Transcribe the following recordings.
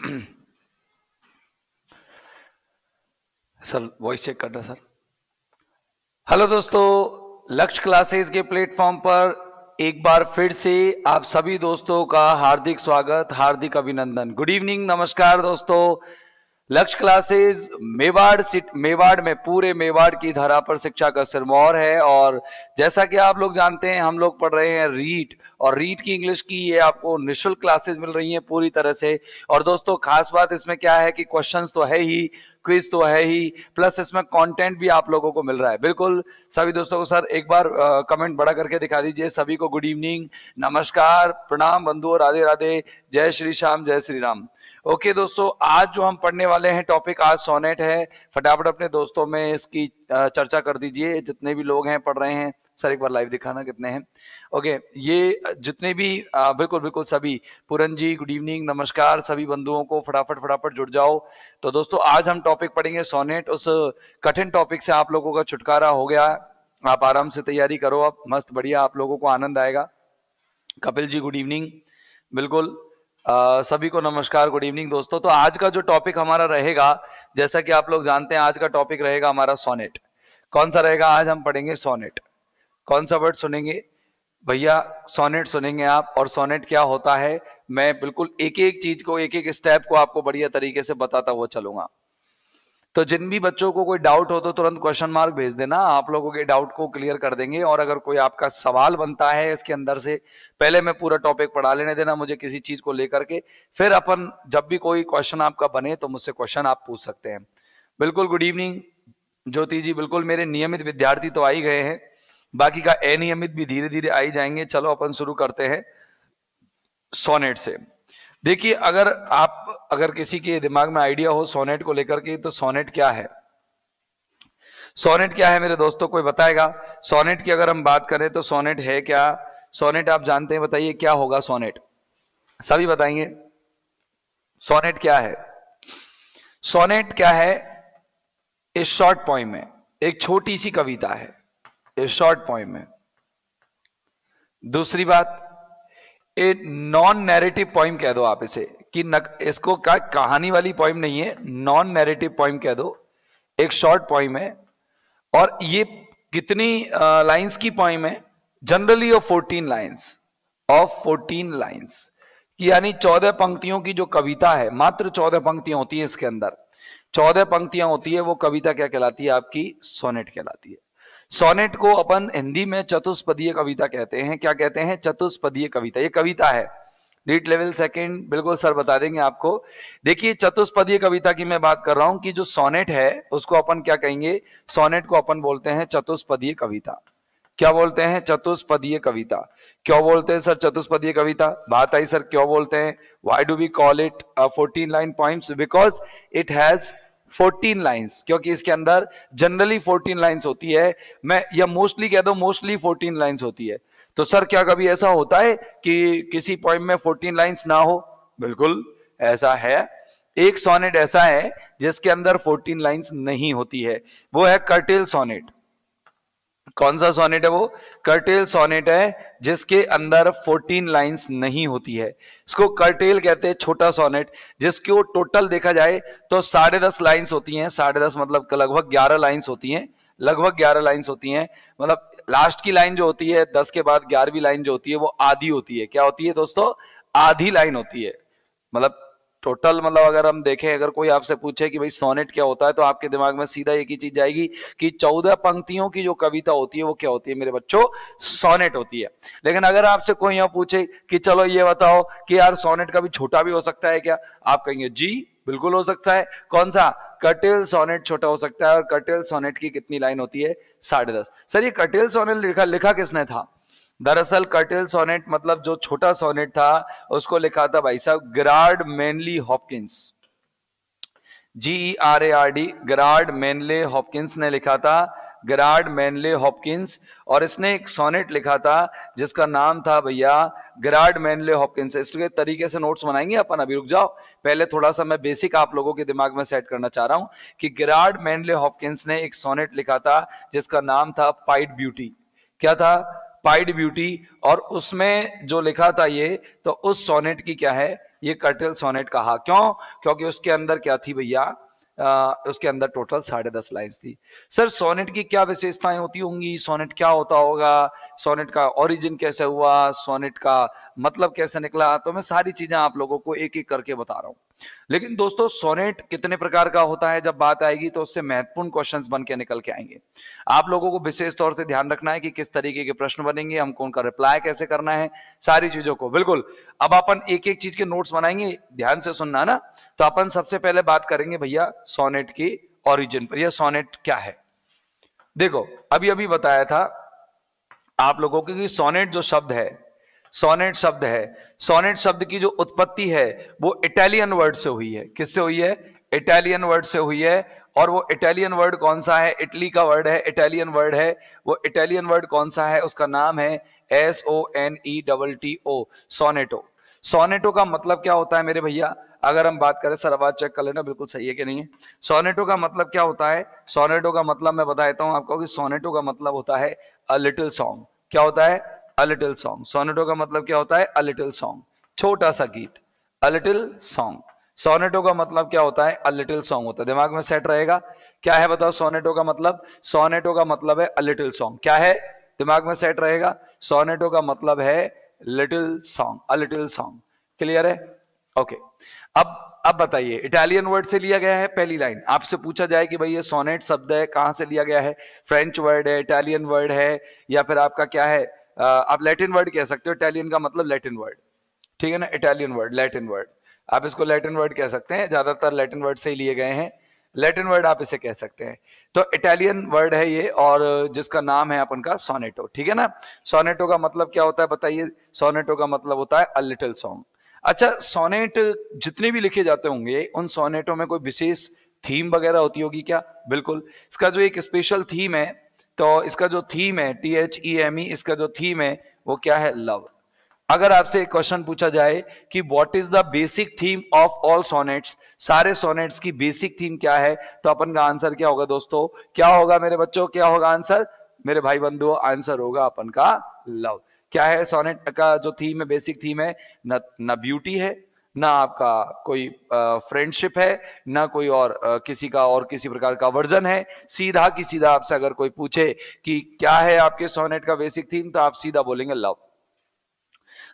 Sir voice check कर रहा sir hello दोस्तों लक्ष्य क्लासेस के प्लेटफॉर्म पर एक बार फिर से आप सभी दोस्तों का हार्दिक स्वागत हार्दिक अभिनंदन गुड इवनिंग नमस्कार दोस्तों लक्ष्य क्लासेस मेवाड़ सिट मेवाड़ में पूरे मेवाड़ की धारा पर शिक्षा का सिरमौर है और जैसा कि आप लोग जानते हैं हम लोग पढ़ रहे हैं रीट और रीट की इंग्लिश की ये आपको निशुल्क क्लासेस मिल रही हैं पूरी तरह से और दोस्तों खास बात इसमें क्या है कि क्वेश्चंस तो है ही क्विज तो है ही प्लस इसमें कंटेंट भी आप लोगों को मिल रहा है बिल्कुल सभी दोस्तों को सर एक बार कमेंट बड़ा करके दिखा दीजिए सभी को गुड इवनिंग नमस्कार प्रणाम बंधु राधे राधे जय श्री श्याम जय श्री राम ओके okay, दोस्तों आज जो हम पढ़ने वाले हैं टॉपिक आज सोनेट है फटाफट अपने दोस्तों में इसकी चर्चा कर दीजिए जितने भी लोग हैं पढ़ रहे हैं सर एक बार लाइव दिखाना कितने हैं ओके okay, ये जितने भी बिल्कुल बिल्कुल सभी पूरन जी गुड इवनिंग नमस्कार सभी बंधुओं को फटाफट फटाफट जुड़ जाओ तो दोस्तों आज हम टॉपिक पढ़ेंगे सोनेट उस कठिन टॉपिक से आप लोगों का छुटकारा हो गया आप आराम से तैयारी करो आप मस्त बढ़िया आप लोगों को आनंद आएगा कपिल जी गुड इवनिंग बिल्कुल सभी को नमस्कार गुड इवनिंग दोस्तों तो आज का जो टॉपिक हमारा रहेगा जैसा कि आप लोग जानते हैं आज का टॉपिक रहेगा हमारा सोनेट कौन सा रहेगा आज हम पढ़ेंगे सोनेट कौन सा वर्ड सुनेंगे भैया सोनेट सुनेंगे आप और सोनेट क्या होता है मैं बिल्कुल एक एक चीज को एक एक स्टेप को आपको बढ़िया तरीके से बताता हुआ चलूंगा तो जिन भी बच्चों को कोई डाउट हो तो तुरंत क्वेश्चन मार्क भेज देना आप लोगों के डाउट को क्लियर कर देंगे और अगर कोई आपका सवाल बनता है इसके अंदर से पहले मैं पूरा टॉपिक पढ़ा लेने देना मुझे किसी चीज को लेकर के फिर अपन जब भी कोई क्वेश्चन आपका बने तो मुझसे क्वेश्चन आप पूछ सकते हैं बिल्कुल गुड इवनिंग ज्योति जी बिल्कुल मेरे नियमित विद्यार्थी तो आई गए हैं बाकी का अनियमित भी धीरे धीरे आई जाएंगे चलो अपन शुरू करते हैं सोनेट से देखिए अगर आप अगर किसी के दिमाग में आइडिया हो सोनेट को लेकर के तो सोनेट क्या है सोनेट क्या है मेरे दोस्तों कोई बताएगा सोनेट की अगर हम बात करें तो सोनेट है क्या सोनेट आप जानते हैं बताइए क्या होगा सोनेट सभी बताएंगे सोनेट क्या है सोनेट क्या है इस शॉर्ट पॉइंट में एक छोटी सी कविता है इस शॉर्ट पॉइंट में दूसरी बात एक नॉन नैरेटिव पॉइम कह दो आप इसे कि नक, इसको का कहानी वाली पॉइम नहीं है नॉन नैरेटिव पॉइम कह दो एक शॉर्ट पॉइम है और ये कितनी लाइंस की पॉइम है generally of fourteen lines of fourteen lines यानी चौदह पंक्तियों की जो कविता है मात्र चौदह पंक्तियां होती है इसके अंदर चौदह पंक्तियां होती है वो कविता क्या कहलाती है आपकी सोनेट कहलाती है सोनेट को अपन हिंदी में चतुष्पदीय कविता कहते हैं क्या कहते हैं चतुष्पदीय कविता ये कविता है रीट लेवल सेकंड बिल्कुल सर बता देंगे आपको देखिए चतुष्पदीय कविता की मैं बात कर रहा हूं कि जो सोनेट है उसको अपन क्या कहेंगे सोनेट को अपन बोलते हैं चतुष्पदीय कविता क्या बोलते हैं चतुष्पदीय कविता क्यों बोलते हैं सर चतुष्पदीय कविता बात आई सर क्यों बोलते हैं why do we call it fourteen line poem because it has 14 lines क्योंकि इसके अंदर जनरली 14 लाइंस होती है मैं या मोस्टली कह दो मोस्टली 14 लाइंस होती है तो सर क्या कभी ऐसा होता है कि किसी पॉइंट में 14 लाइंस ना हो बिल्कुल ऐसा है एक सोनेट ऐसा है जिसके अंदर 14 लाइंस नहीं होती है वो है कर्टिल सोनेट कौन सा सोनेट है वो कर्टेल सोनेट है जिसके अंदर 14 लाइंस नहीं होती है इसको कर्टेल कहते हैं छोटा सोनेट जिसको टोटल देखा जाए तो साढ़े दस लाइन्स होती हैं साढ़े दस मतलब लगभग ग्यारह लाइन्स होती हैं लगभग ग्यारह लाइन्स होती हैं मतलब लास्ट की लाइन जो होती है दस के बाद ग्यारहवीं लाइन जो होती है वो आधी होती है क्या होती है दोस्तों आधी लाइन होती है मतलब टोटल मतलब अगर हम देखें अगर कोई आपसे पूछे कि भाई सोनेट क्या होता है तो आपके दिमाग में सीधा एक ही चीज जाएगी कि चौदह पंक्तियों की जो कविता होती है वो क्या होती है मेरे बच्चों सोनेट होती है लेकिन अगर आपसे कोई यहाँ पूछे कि चलो ये बताओ कि यार सोनेट कभी छोटा भी हो सकता है क्या आप कहेंगे जी बिल्कुल हो सकता है कौन सा कटेल सोनेट छोटा हो सकता है और कटेल सोनेट की कितनी लाइन होती है साढ़े दस सर ये कटेल सोनेट लिखा लिखा किसने था दरअसल कर्टेल सोनेट मतलब जो छोटा सोनेट था उसको लिखा था भाई साहब Gerard Manley Hopkins G E e R A R D Gerard Manley Hopkins ने लिखा था गरार्ड मेनले हॉपकिंस और इसने एक सोनेट लिखा था जिसका नाम था भैया ग्रार्ड मेनले हॉपकिंस इसके तरीके से नोट्स बनाएंगे अपन अभी रुक जाओ पहले थोड़ा सा मैं बेसिक आप लोगों के दिमाग में सेट करना चाह रहा हूं कि ग्रार्ड मेनले हॉपकिंस ने एक सोनेट लिखा था जिसका नाम था पाइट ब्यूटी क्या था पाइड ब्यूटी और उसमें जो लिखा था ये तो उस सोनेट की क्या है ये कर्टेल सोनेट कहा क्यों क्योंकि उसके अंदर क्या थी भैया उसके अंदर टोटल साढ़े दस लाइन्स थी सर सोनेट की क्या विशेषताएं होती होंगी सोनेट क्या होता होगा सोनेट का ओरिजिन कैसे हुआ सोनेट का मतलब कैसे निकला तो मैं सारी चीजें आप लोगों को एक एक करके बता रहा हूँ लेकिन दोस्तों सोनेट कितने प्रकार का होता है जब बात आएगी तो उससे महत्वपूर्ण क्वेश्चंस बन के निकल के आएंगे आप लोगों को विशेष तौर से ध्यान रखना है कि किस तरीके के प्रश्न बनेंगे हमको उनका रिप्लाई कैसे करना है सारी चीजों को बिल्कुल अब अपन एक एक चीज के नोट्स बनाएंगे ध्यान से सुनना ना तो अपन सबसे पहले बात करेंगे भैया सोनेट की ऑरिजिन पर यह सोनेट क्या है देखो अभी अभी बताया था आप लोगों को सोनेट जो शब्द है सोनेट शब्द है सोनेट शब्द की जो उत्पत्ति है वो इटालियन वर्ड से हुई है किससे हुई है इटालियन वर्ड से हुई है और वो इटालियन वर्ड कौन सा है इटली का वर्ड है इटालियन वर्ड है वो इटालियन वर्ड कौन सा है उसका नाम है S O N E double T O sonetto sonetto का मतलब क्या होता है मेरे भैया अगर हम बात करें सर आवाज चेक कर लेना बिल्कुल सही है कि नहीं है सोनेटो का मतलब क्या होता है सोनेटो का मतलब मैं बता देता हूं आपको कि सोनेटो का मतलब होता है अ लिटिल सॉन्ग क्या होता है अ लिटिल सॉन्ग सोनेटो का मतलब क्या होता है अ लिटिल सॉन्ग छोटा सा गीत अ लिटिल सॉन्ग सोनेटो का मतलब क्या होता है अ लिटिल सॉन्ग होता है दिमाग में सेट रहेगा क्या है बताओ सोनेटो का मतलब सोनेटो का मतलब है अ लिटिल सॉन्ग क्या है दिमाग में सेट रहेगा सोनेटो का मतलब है little song a little song clear है ओके अब अब बताइए इटालियन वर्ड से लिया गया है पहली लाइन आपसे पूछा जाए कि भाई ये सोनेट शब्द है कहां से लिया गया है फ्रेंच वर्ड है इटालियन वर्ड है या फिर आपका क्या है आप लैटिन वर्ड कह सकते हो इटालियन का मतलब लैटिन वर्ड ठीक है ना इटालियन वर्ड लैटिन वर्ड आप इसको लैटिन वर्ड कह सकते हैं ज्यादातर लैटिन वर्ड से ही लिए गए हैं लैटिन वर्ड आप इसे कह सकते हैं तो इटालियन वर्ड है ये और जिसका नाम है अपन का सोनेटो ठीक है ना सोनेटो का मतलब क्या होता है बताइए सोनेटो का मतलब होता है अ लिटिल सॉन्ग अच्छा सोनेट जितने भी लिखे जाते होंगे उन सोनेटो में कोई विशेष थीम वगैरह होती होगी क्या बिल्कुल इसका जो एक स्पेशल थीम है तो इसका जो थीम है T H E M E इसका जो थीम है वो क्या है लव अगर आपसे एक क्वेश्चन पूछा जाए कि what is the basic theme of all sonnets सारे सोनेट्स की बेसिक थीम क्या है तो अपन का आंसर क्या होगा दोस्तों क्या होगा मेरे बच्चों क्या होगा आंसर मेरे भाई बंधुओं आंसर होगा अपन का लव क्या है सोनेट का जो थीम है बेसिक थीम है न, न ब्यूटी है ना आपका कोई फ्रेंडशिप है ना कोई और आ, किसी का और किसी प्रकार का वर्जन है सीधा की सीधा आपसे अगर कोई पूछे कि क्या है आपके सोनेट का बेसिक थीम तो आप सीधा बोलेंगे लव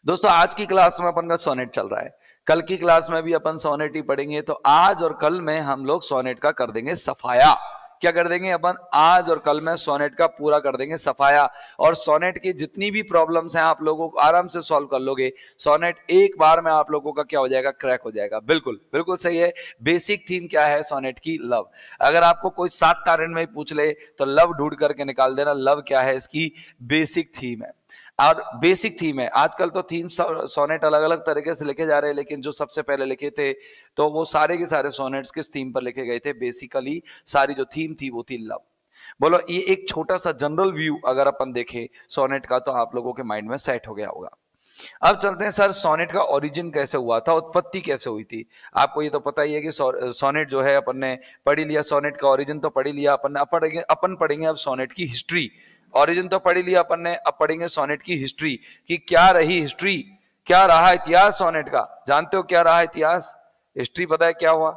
दोस्तों आज की क्लास में अपन का सोनेट चल रहा है कल की क्लास में भी अपन सोनेट ही पढ़ेंगे तो आज और कल में हम लोग सोनेट का कर देंगे सफाया क्या कर देंगे अपन आज और कल में सोनेट का पूरा कर देंगे सफाया और सोनेट की जितनी भी प्रॉब्लम्स हैं आप लोगों को आराम से सॉल्व कर लोगे सोनेट एक बार में आप लोगों का क्या हो जाएगा क्रैक हो जाएगा बिल्कुल बिल्कुल सही है बेसिक थीम क्या है सोनेट की लव अगर आपको कोई सात कारण में पूछ ले तो लव ढूंढ करके निकाल देना लव क्या है इसकी बेसिक थीम है और बेसिक थीम है आजकल तो थीम सोनेट अलग अलग तरीके से लिखे जा रहे हैं लेकिन जो सबसे पहले लिखे थे तो वो सारे के सारे सोनेट्स किस थीम पर लिखे गए थे बेसिकली सारी जो थीम थी वो थी लव बोलो ये एक छोटा सा जनरल व्यू अगर अपन देखें सोनेट का तो आप लोगों के माइंड में सेट हो गया होगा अब चलते हैं सर सोनेट का ओरिजिन कैसे हुआ था उत्पत्ति कैसे हुई थी आपको ये तो पता ही है कि सोनेट जो है अपन ने पढ़ी लिया सोनेट का ओरिजिन तो पढ़ी लिया अपन ने अपन पढ़ेंगे अब सोनेट की हिस्ट्री ओरिजिन तो पढ़ी लिया अपन ने अब पढ़ेंगे सोनेट की हिस्ट्री कि क्या रही हिस्ट्री क्या रहा इतिहास सोनेट का जानते हो क्या रहा इतिहास हिस्ट्री पता है क्या हुआ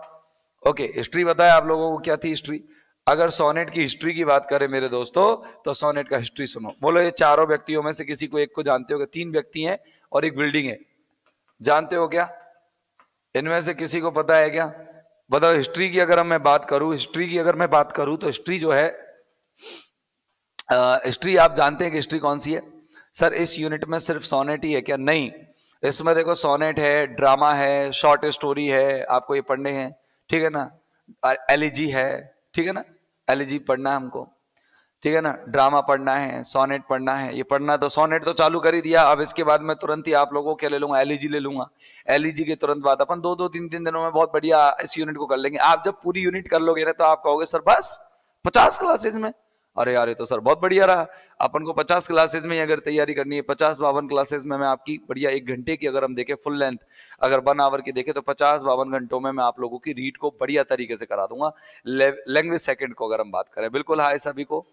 ओके हिस्ट्री बताया आप लोगों को क्या थी हिस्ट्री अगर सोनेट की हिस्ट्री की बात करें मेरे दोस्तों तो सोनेट का हिस्ट्री सुनो बोलो ये चारों व्यक्तियों में से किसी को एक को जानते हो तीन व्यक्ति हैं और एक बिल्डिंग है जानते हो क्या इनमें से किसी को पता है क्या बताओ हिस्ट्री की अगर मैं बात करूं हिस्ट्री की अगर मैं बात करूं तो हिस्ट्री जो है हिस्ट्री आप जानते हैं कि हिस्ट्री कौन सी है सर इस यूनिट में सिर्फ सोनेट ही है क्या नहीं इसमें देखो सोनेट है ड्रामा है शॉर्ट स्टोरी है आपको ये पढ़ने हैं ठीक है ना एलिजी है ठीक है ना एलिजी पढ़ना है हमको ठीक है ना ड्रामा पढ़ना है सोनेट पढ़ना है ये पढ़ना तो सोनेट तो चालू कर ही दिया अब इसके बाद मैं तुरंत ही आप लोगों क्या ले लूंगा एलिजी ले लूंगा एलिजी के तुरंत बाद अपन दो दो तीन तीन दिनों में बहुत बढ़िया इस यूनिट को कर लेंगे आप जब पूरी यूनिट कर लोगे ना तो आप कहोगे सर बस पचास क्लासेस में अरे यार ये तो सर बहुत बढ़िया रहा अपन को पचास क्लासेस में अगर तैयारी करनी है पचास बावन क्लासेस में मैं आपकी बढ़िया एक घंटे की अगर हम देखें फुल लेंथ अगर वन आवर की देखें तो पचास बावन घंटों में मैं आप लोगों की रीड को बढ़िया तरीके से करा दूंगा लैंग्वेज सेकेंड को अगर हम बात करें बिल्कुल हाय सभी को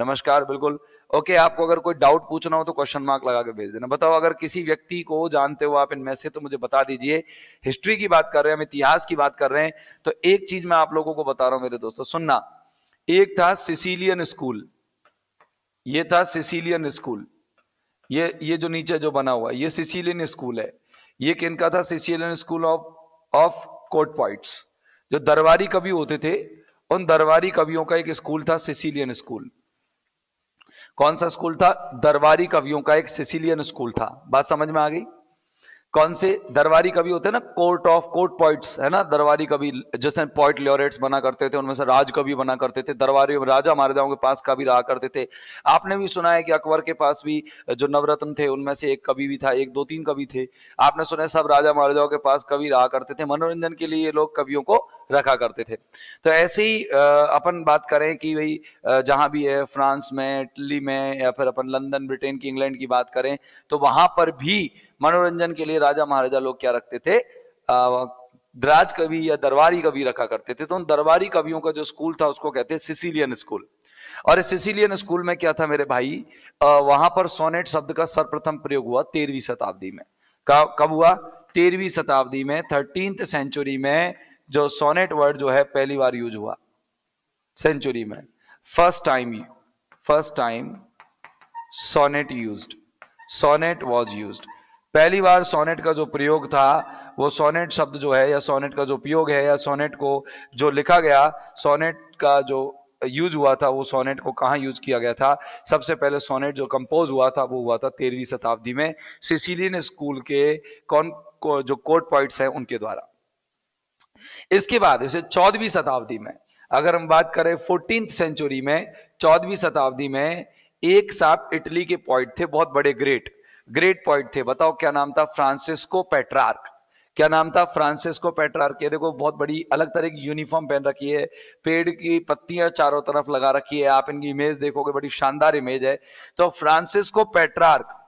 नमस्कार बिल्कुल ओके आपको अगर कोई डाउट पूछना हो तो क्वेश्चन मार्क लगा के भेज देना बताओ अगर किसी व्यक्ति को जानते हो आप इनमें से तो मुझे बता दीजिए हिस्ट्री की बात कर रहे हैं हम इतिहास की बात कर रहे हैं तो एक चीज मैं आप लोगों को बता रहा हूँ मेरे दोस्तों सुनना एक था सिसिलियन स्कूल ये था सिसिलियन स्कूल ये ये जो नीचे जो बना हुआ है ये सिसिलियन स्कूल है ये किनका था Sicilian school of of court poets जो दरबारी कवि होते थे उन दरबारी कवियों का एक स्कूल था सिसिलियन स्कूल कौन सा स्कूल था दरबारी कवियों का एक सिसिलियन स्कूल था बात समझ में आ गई कौन से दरबारी कवि होते हैं ना कोर्ट ऑफ कोर्ट पॉइंट्स है ना दरबारी कवि जैसे पॉइंट लियोरेट्स बना करते थे उनमें से राज कवि बना करते थे दरबारी राजा महाराजाओं के पास कवि रहा करते थे आपने भी सुना है कि अकबर के पास भी जो नवरत्न थे उनमें से एक कवि भी था एक दो तीन कवि थे आपने सुना है सब राजा महाराजाओं के पास कवि रहा करते थे मनोरंजन के लिए ये लोग कवियों को रखा करते थे तो ऐसे ही अपन बात करें कि भाई जहां भी है फ्रांस में इटली में या फिर अपन लंदन ब्रिटेन की इंग्लैंड की बात करें तो वहां पर भी मनोरंजन के लिए राजा महाराजा लोग क्या रखते थे द्राज कवि या दरबारी कवि रखा करते थे तो उन दरबारी कवियों का जो स्कूल था उसको कहते हैं सिसिलियन स्कूल और इस सिसिलियन स्कूल में क्या था मेरे भाई आ, वहां पर सोनेट शब्द का सर्वप्रथम प्रयोग हुआ तेरहवीं शताब्दी में कब हुआ तेरहवीं शताब्दी में थर्टींथ सेंचुरी में जो सोनेट वर्ड जो है पहली बार यूज हुआ सेंचुरी में first time first time sonnet use sonnet was use पहली बार सोनेट का जो प्रयोग था वो सोनेट शब्द जो है या सोनेट का जो प्रयोग है या सोनेट को जो लिखा गया सोनेट का जो यूज हुआ था वो सोनेट को कहाँ यूज किया गया था सबसे पहले सोनेट जो कंपोज हुआ था वो हुआ था तेरहवीं शताब्दी में सिसिलियन स्कूल के कौन को, जो कोर्ट पॉइंट्स हैं उनके द्वारा इसके बाद इसे चौदहवीं शताब्दी में अगर हम बात करें फोर्टीन सेंचुरी में चौदहवीं शताब्दी में एक साथ इटली के पॉइंट थे बहुत बड़े ग्रेट ग्रेट पॉइंट थे बताओ क्या नाम था फ्रांसिस्को पेट्रार्क क्या नाम था फ्रांसिस्को पेट्रार्क ये देखो बहुत बड़ी अलग तरह की यूनिफॉर्म पहन रखी है पेड़ की पत्तियां चारों तरफ लगा रखी है आप इनकी इमेज देखोगे बड़ी शानदार इमेज है तो Francesco Petrarch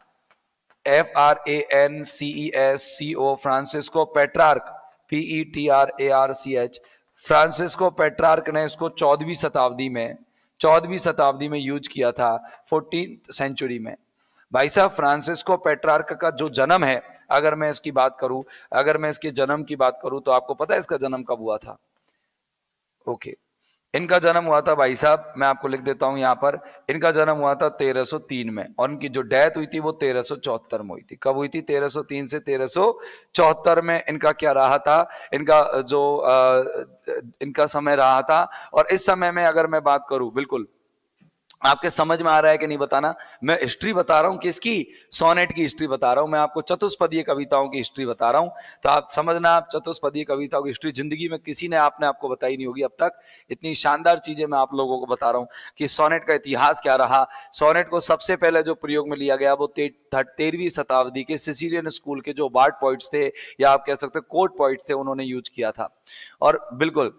F R A N C S C O Francesco Petrarch P E T R A R C H Francesco Petrarch ने इसको चौदहवीं शताब्दी में चौदहवीं शताब्दी में यूज किया था फोर्टीन सेंचुरी में भाई साहब फ्रांसिस्को पेट्रार्क का जो जन्म है अगर मैं इसकी बात करूं अगर मैं इसके जन्म की बात करूं तो आपको पता है इसका जन्म कब हुआ था ओके इनका जन्म हुआ था भाई साहब मैं आपको लिख देता हूं यहां पर इनका जन्म हुआ था 1303 में और इनकी जो डेथ हुई थी वो 1374 में हुई थी कब हुई थी 1303 से 1374 में इनका क्या रहा था इनका जो आ, इनका समय रहा था और इस समय में अगर मैं बात करूं बिल्कुल आपके समझ में आ रहा है कि नहीं बताना मैं हिस्ट्री बता रहा हूँ किसकी सोनेट की हिस्ट्री बता रहा हूं मैं आपको चतुष्पदीय कविताओं की हिस्ट्री बता रहा हूँ तो आप समझना आप चतुष्पदीय कविताओं की हिस्ट्री जिंदगी में किसी ने आपने आपको बताई नहीं होगी अब तक इतनी शानदार चीजें मैं आप लोगों को बता रहा हूँ कि सोनेट का इतिहास क्या रहा सोनेट को सबसे पहले जो प्रयोग में लिया गया वो तेरहवीं शताब्दी के सिसिलियन स्कूल के जो बार्ड पॉइंट थे या आप कह सकते कोर्ट पॉइंट्स थे उन्होंने यूज किया था और बिल्कुल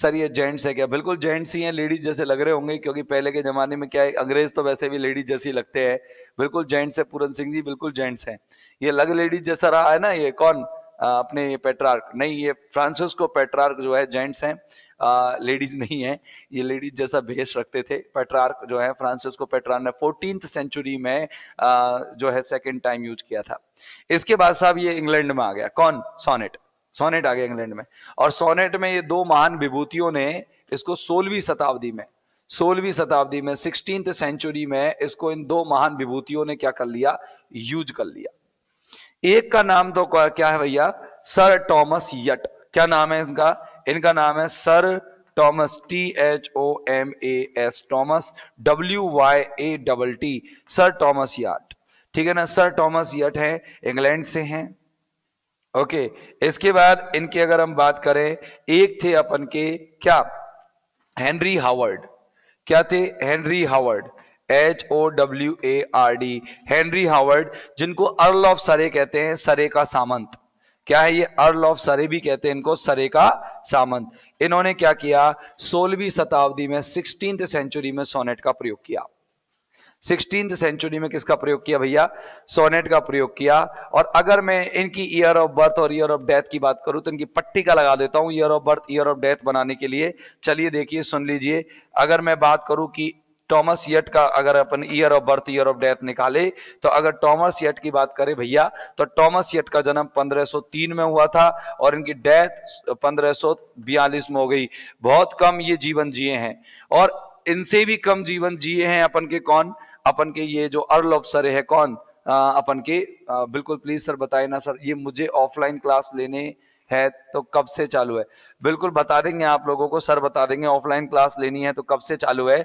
सर ये जेंट्स है क्या बिल्कुल जेंट्स ही हैं लेडीज जैसे लग रहे होंगे क्योंकि पहले के ज़माने में क्या है अंग्रेज तो वैसे भी लेडीज जैसे ही लगते हैं बिल्कुल जेंट्स है पूरन सिंह जी बिल्कुल जेंट्स हैं ये लग लेडीज जैसा रहा है ना ये कौन आ, अपने ये पेट्रार्क नहीं ये फ्रांसिस को पेट्रार्क जो है जेंट्स हैं लेडीज नहीं है ये लेडीज जैसा भेष रखते थे पेट्रार्क जो है फ्रांसिस्को पेट्रार्क ने फोर्टीन सेंचुरी में आ, जो है सेकेंड टाइम यूज किया था इसके बाद साहब ये इंग्लैंड में आ गया कौन सोनेट सोनेट आ गया इंग्लैंड में और सोनेट में ये दो महान विभूतियों ने इसको सोलहवीं शताब्दी में सोलहवीं शताब्दी में सिक्सटीन सेंचुरी में इसको इन दो महान विभूतियों ने क्या कर लिया यूज कर लिया एक का नाम तो क्या है भैया सर टॉमस यट क्या नाम है इनका इनका नाम है Sir Thomas T H O M A S Thomas W Y A double T Sir Thomas Wyatt ठीक है ना सर टॉमस यट है इंग्लैंड से हैं ओके इसके बाद इनके अगर हम बात करें एक थे अपन के क्या हेनरी हावर्ड क्या थे Henry Howard H O W A R D Henry Howard जिनको अर्ल ऑफ सरे कहते हैं सरे का सामंत क्या है ये अर्ल ऑफ सरे भी कहते हैं इनको सरे का सामंत इन्होंने क्या किया सोलहवीं शताब्दी में सिक्सटींथ सेंचुरी में सोनेट का प्रयोग किया सिक्सटीन सेंचुरी में किसका प्रयोग किया भैया सोनेट का प्रयोग किया और अगर मैं इनकी ईयर ऑफ बर्थ और ईयर ऑफ डेथ की बात करूं तो इनकी पट्टी का लगा देता हूं year of birth year of death बनाने के लिए चलिए देखिए सुन लीजिए अगर मैं बात करूं कि टॉमस यट का अगर अपन year of birth year of death निकाले तो अगर टॉमस यट की बात करें भैया तो टॉमस यट का जन्म 1503 में हुआ था और इनकी डेथ 1542 में हो गई बहुत कम ये जीवन जिए हैं और इनसे भी कम जीवन जिए हैं अपन के कौन अपन के ये जो अर्ल ऑफ सर है कौन अपन के बिल्कुल प्लीज सर बताए ना सर ये मुझे ऑफलाइन क्लास लेने है तो कब से चालू है बिल्कुल बता देंगे आप लोगों को सर बता देंगे ऑफलाइन क्लास लेनी है तो कब से चालू है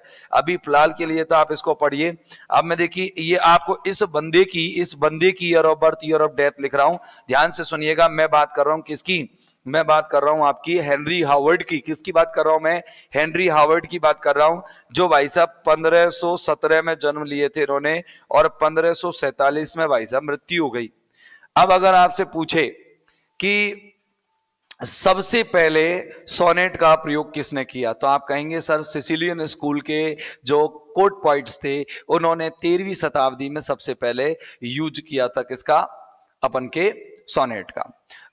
अभी फिलहाल के लिए तो आप इसको पढ़िए अब मैं देखिए ये आपको इस बंदे की इस बंदे की year of birth year of death लिख रहा हूं ध्यान से सुनिएगा मैं बात कर रहा हूं किसकी मैं बात कर रहा हूं आपकी हेनरी हार्वर्ड की किसकी बात कर रहा हूं मैं हेनरी हार्वर्ड की बात कर रहा हूं जो भाई साहब 1517 में जन्म लिए थे इन्होंने और 1547 में भाई साहब मृत्यु हो गई अब अगर आपसे पूछे कि सबसे पहले सोनेट का प्रयोग किसने किया तो आप कहेंगे सर सिसिलियन स्कूल के जो कोट पॉइंट्स थे उन्होंने तेरहवीं शताब्दी में सबसे पहले यूज किया था किसका अपन के सोनेट का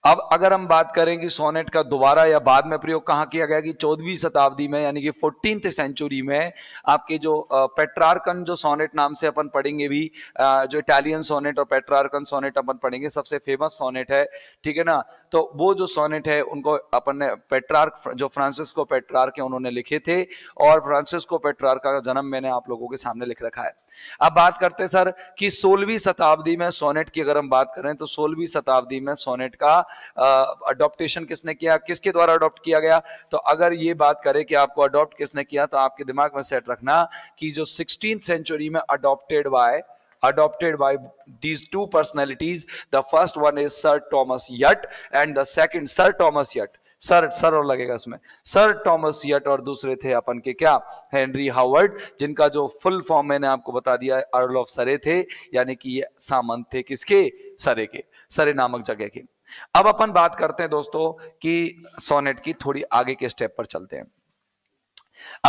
अब अगर हम बात करें कि सोनेट का दोबारा या बाद में प्रयोग कहाँ किया गया कि चौदहवीं शताब्दी में यानी कि फोर्टीन सेंचुरी में आपके जो पेट्रार्कन जो सोनेट नाम से अपन पढ़ेंगे भी जो इटालियन सोनेट और पेट्रार्कन सोनेट अपन पढ़ेंगे सबसे फेमस सोनेट है ठीक है ना तो वो जो सोनेट है उनको अपन ने पेट्रार्क जो फ्रांसिस्को पेट्रार्क है उन्होंने लिखे थे और फ्रांसिस्को पेट्रार्क का जन्म मैंने आप लोगों के सामने लिख रखा है अब बात करते सर कि सोलहवीं शताब्दी में सोनेट की अगर हम बात करें तो सोलहवीं शताब्दी में सोनेट का अडोप्टेशन किसने किया किसके द्वारा अडोप्ट किया गया तो अगर ये बात करें कि आपको अडोप्ट किसने किया तो आपके दिमाग में सेट रखना कि जो सिक्सटीन सेंचुरी में adopted by adopted by these two personalities. The first one is Sir Thomas yatt and the second Sir Thomas yatt sir sir और लगेगा इसमें सर टॉमस यट और दूसरे थे अपन के क्या हेनरी हावर्ड जिनका जो फुल फॉर्म मैंने आपको बता दिया अर्ल ऑफ सरे थे यानी कि ये सामंत थे किसके सरे के सरे नामक जगह के अब अपन बात करते हैं दोस्तों कि सोनेट की थोड़ी आगे के स्टेप पर चलते हैं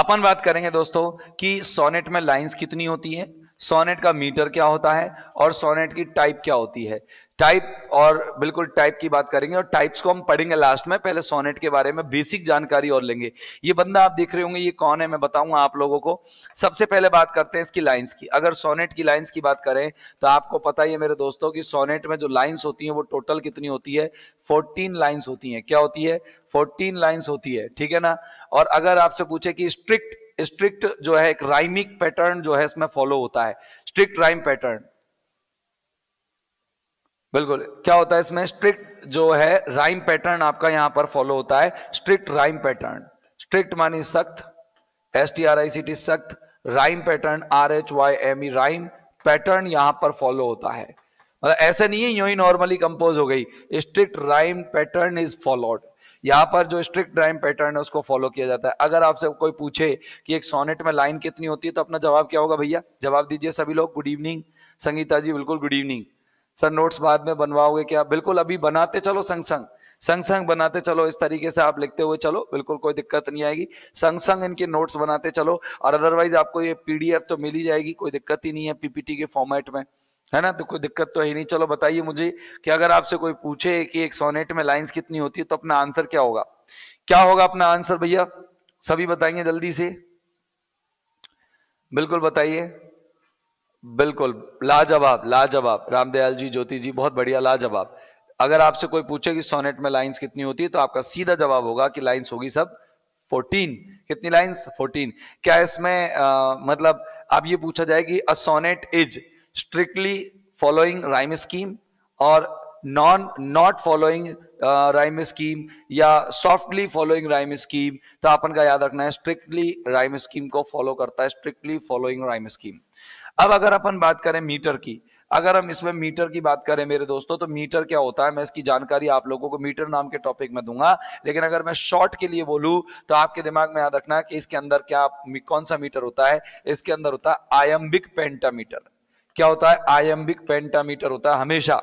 अपन बात करेंगे दोस्तों कि सोनेट में लाइंस कितनी होती है सोनेट का मीटर क्या होता है और सोनेट की टाइप क्या होती है टाइप और बिल्कुल टाइप की बात करेंगे और टाइप्स को हम पढ़ेंगे लास्ट में पहले सोनेट के बारे में बेसिक जानकारी और लेंगे ये बंदा आप देख रहे होंगे ये कौन है मैं बताऊंगा आप लोगों को सबसे पहले बात करते हैं इसकी लाइंस की अगर सोनेट की लाइंस की बात करें तो आपको पता ही है मेरे दोस्तों की सोनेट में जो लाइन्स होती है वो टोटल कितनी होती है फोर्टीन लाइन्स होती है क्या होती है फोर्टीन लाइन्स होती है ठीक है ना और अगर आपसे पूछे कि स्ट्रिक्ट स्ट्रिक्ट जो है एक राइमिक पैटर्न जो है इसमें फॉलो होता है स्ट्रिक्ट राइम पैटर्न बिल्कुल क्या होता है इसमें स्ट्रिक्ट जो है राइम पैटर्न आपका यहां पर फॉलो होता है स्ट्रिक्ट राइम पैटर्न स्ट्रिक्ट मानी सख्त S T R I C T सख्त rhyme pattern R H Y M E rhyme pattern यहां पर फॉलो होता है मतलब ऐसे नहीं है यू ही नॉर्मली कंपोज हो गई strict rhyme pattern is followed यहाँ पर जो स्ट्रिक्ट राइम पैटर्न है उसको फॉलो किया जाता है अगर आपसे कोई पूछे कि एक सोनेट में लाइन कितनी होती है तो अपना जवाब क्या होगा भैया जवाब दीजिए सभी लोग गुड इवनिंग संगीता जी बिल्कुल गुड इवनिंग सर नोट्स बाद में बनवाओगे क्या बिल्कुल अभी बनाते चलो संग संग संग संग बनाते चलो इस तरीके से आप लिखते हुए चलो बिल्कुल कोई दिक्कत नहीं आएगी संग संग इनके नोट्स बनाते चलो और अदरवाइज आपको ये पीडीएफ तो मिल ही जाएगी कोई दिक्कत ही नहीं है पीपीटी के फॉर्मेट में है ना तो कोई दिक्कत तो है नहीं चलो बताइए मुझे कि अगर आपसे कोई पूछे कि एक सोनेट में लाइंस कितनी होती है तो अपना आंसर क्या होगा क्या होगा अपना आंसर भैया सभी बताएंगे जल्दी से बिल्कुल बताइए बिल्कुल लाजवाब लाजवाब रामदयाल जी ज्योति जी बहुत बढ़िया लाजवाब अगर आपसे कोई पूछे कि सोनेट में लाइन्स कितनी होती है तो आपका सीधा जवाब होगा कि लाइन्स होगी सब फोर्टीन कितनी लाइन्स फोर्टीन क्या इसमें मतलब आप ये पूछा जाएगी a sonnet is strictly following rhyme scheme or non not following rhyme scheme या सॉफ्टली फॉलोइंग राइम स्कीम तो अपन का याद रखना है स्ट्रिक्टली राइम स्कीम को फॉलो करता है स्ट्रिक्टली फॉलोइंग राइम स्कीम अब अगर अपन बात करें मीटर की अगर हम इसमें मीटर की बात करें मेरे दोस्तों तो मीटर क्या होता है मैं इसकी जानकारी आप लोगों को मीटर नाम के टॉपिक में दूंगा लेकिन अगर मैं शॉर्ट के लिए बोलूं तो आपके दिमाग में याद रखना कि इसके अंदर क्या कौन सा मीटर होता है इसके अंदर होता है आयम्बिक पेंटामीटर क्या होता है आयम्बिक पेंटामीटर होता है हमेशा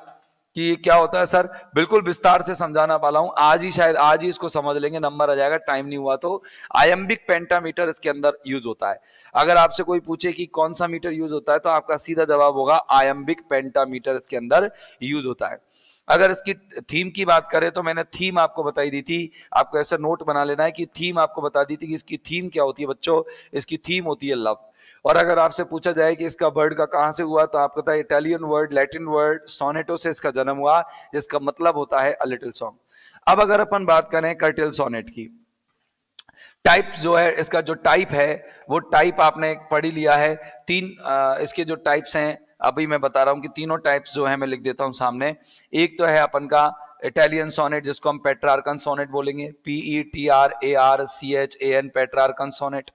कि क्या होता है सर बिल्कुल विस्तार से समझाना वाला हूं आज ही शायद आज ही इसको समझ लेंगे नंबर आ जाएगा टाइम नहीं हुआ तो आयम्बिक पेंटामीटर इसके अंदर यूज होता है अगर आपसे कोई पूछे कि कौन सा मीटर यूज होता है तो आपका सीधा जवाब होगा आयम्बिक पेंटामीटर इसके अंदर यूज होता है अगर इसकी थीम की बात करें तो मैंने थीम आपको बताई दी थी आपको ऐसा नोट बना लेना है कि थीम आपको बता दी थी कि इसकी थीम क्या होती है बच्चों इसकी थीम होती है लव और अगर आपसे पूछा जाए कि इसका वर्ड का कहां से हुआ तो आप पता है Italian word Latin word sonetto से इसका जन्म हुआ जिसका मतलब होता है अ लिटिल सॉन्ग अब अगर अपन बात करें कर्टिल सोनेट की टाइप जो है इसका जो टाइप है वो टाइप आपने पढ़ी लिया है तीन आ, इसके जो टाइप्स हैं अभी मैं बता रहा हूँ कि तीनों टाइप्स जो है मैं लिख देता हूं सामने एक तो है अपन का इटालियन सोनेट जिसको हम पेट्रार्कन सोनेट बोलेंगे P E T R A R C H A N Petrarchan sonnet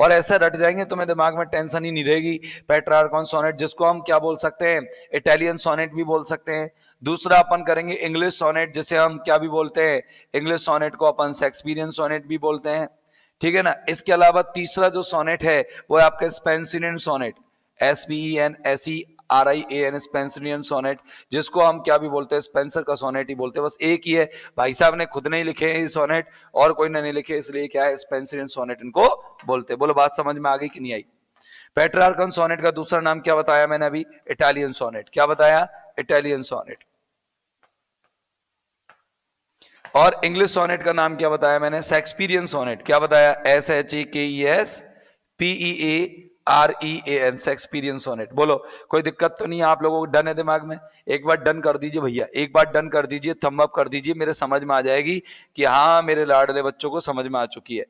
और ऐसे रट जाएंगे तुम्हें तो दिमाग में टेंशन ही नहीं रहेगी पेट्रार सोनेट जिसको हम क्या बोल सकते हैं इटालियन सोनेट भी बोल सकते हैं दूसरा अपन करेंगे इंग्लिश सोनेट जिसे हम क्या भी बोलते हैं इंग्लिश सोनेट को अपन सेक्सपीरियन सोनेट भी बोलते हैं ठीक है ना इसके अलावा तीसरा जो सोनेट है वो है आपका Spenserian sonnet S P N S E R I A N Spenserian sonnet जिसको हम क्या भी बोलते हैं स्पेंसर का सोनेट ही बोलते हैं बस एक ही है भाई साहब ने खुद नहीं लिखे हैं सोनेट और कोई ने नहीं लिखे इसलिए क्या है स्पेंसरियन सोनेट इनको बोलते बोलो बात समझ में आ गई कि नहीं आई पेट्रार्कन सोनेट का दूसरा नाम क्या बताया मैंने अभी इटालियन सोनेट क्या बताया इटालियन सोनेट और इंग्लिश सोनेट का नाम क्या बताया मैंने सेक्सपीरियन सोनेट क्या बताया S H E K S P E A R E A N से एक्सपीरियंस ऑन इट बोलो कोई दिक्कत तो नहीं है आप लोगों को डन है दिमाग में एक बार डन कर दीजिए भैया एक बार डन कर दीजिए थम्बअप कर दीजिए मेरे समझ में आ जाएगी कि हाँ मेरे लाडले बच्चों को समझ में आ चुकी है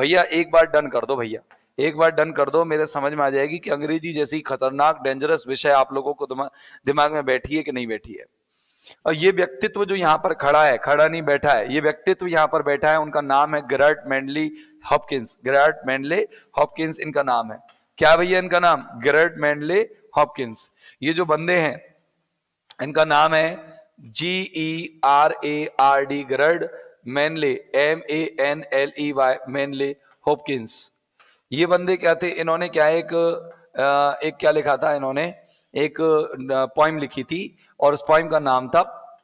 भैया एक बार डन कर दो भैया एक बार डन कर दो मेरे समझ में आ जाएगी कि अंग्रेजी जैसी खतरनाक डेंजरस विषय आप लोगों को दिमाग में बैठी है कि नहीं बैठी है और ये व्यक्तित्व जो यहाँ पर खड़ा है खड़ा नहीं बैठा है ये व्यक्तित्व यहाँ पर बैठा है उनका नाम है Gerard Manley Hopkins Gerard Manley Hopkins इनका नाम है क्या भैया इनका नाम गरट मैंडले हॉपकिंस ये जो बंदे हैं इनका नाम है G E R A R D Gerard Manley M A N L E Y Manley Hopkins ये बंदे क्या थे इन्होंने क्या एक एक क्या लिखा था इन्होंने एक पॉइम लिखी थी और उस पॉइम का नाम था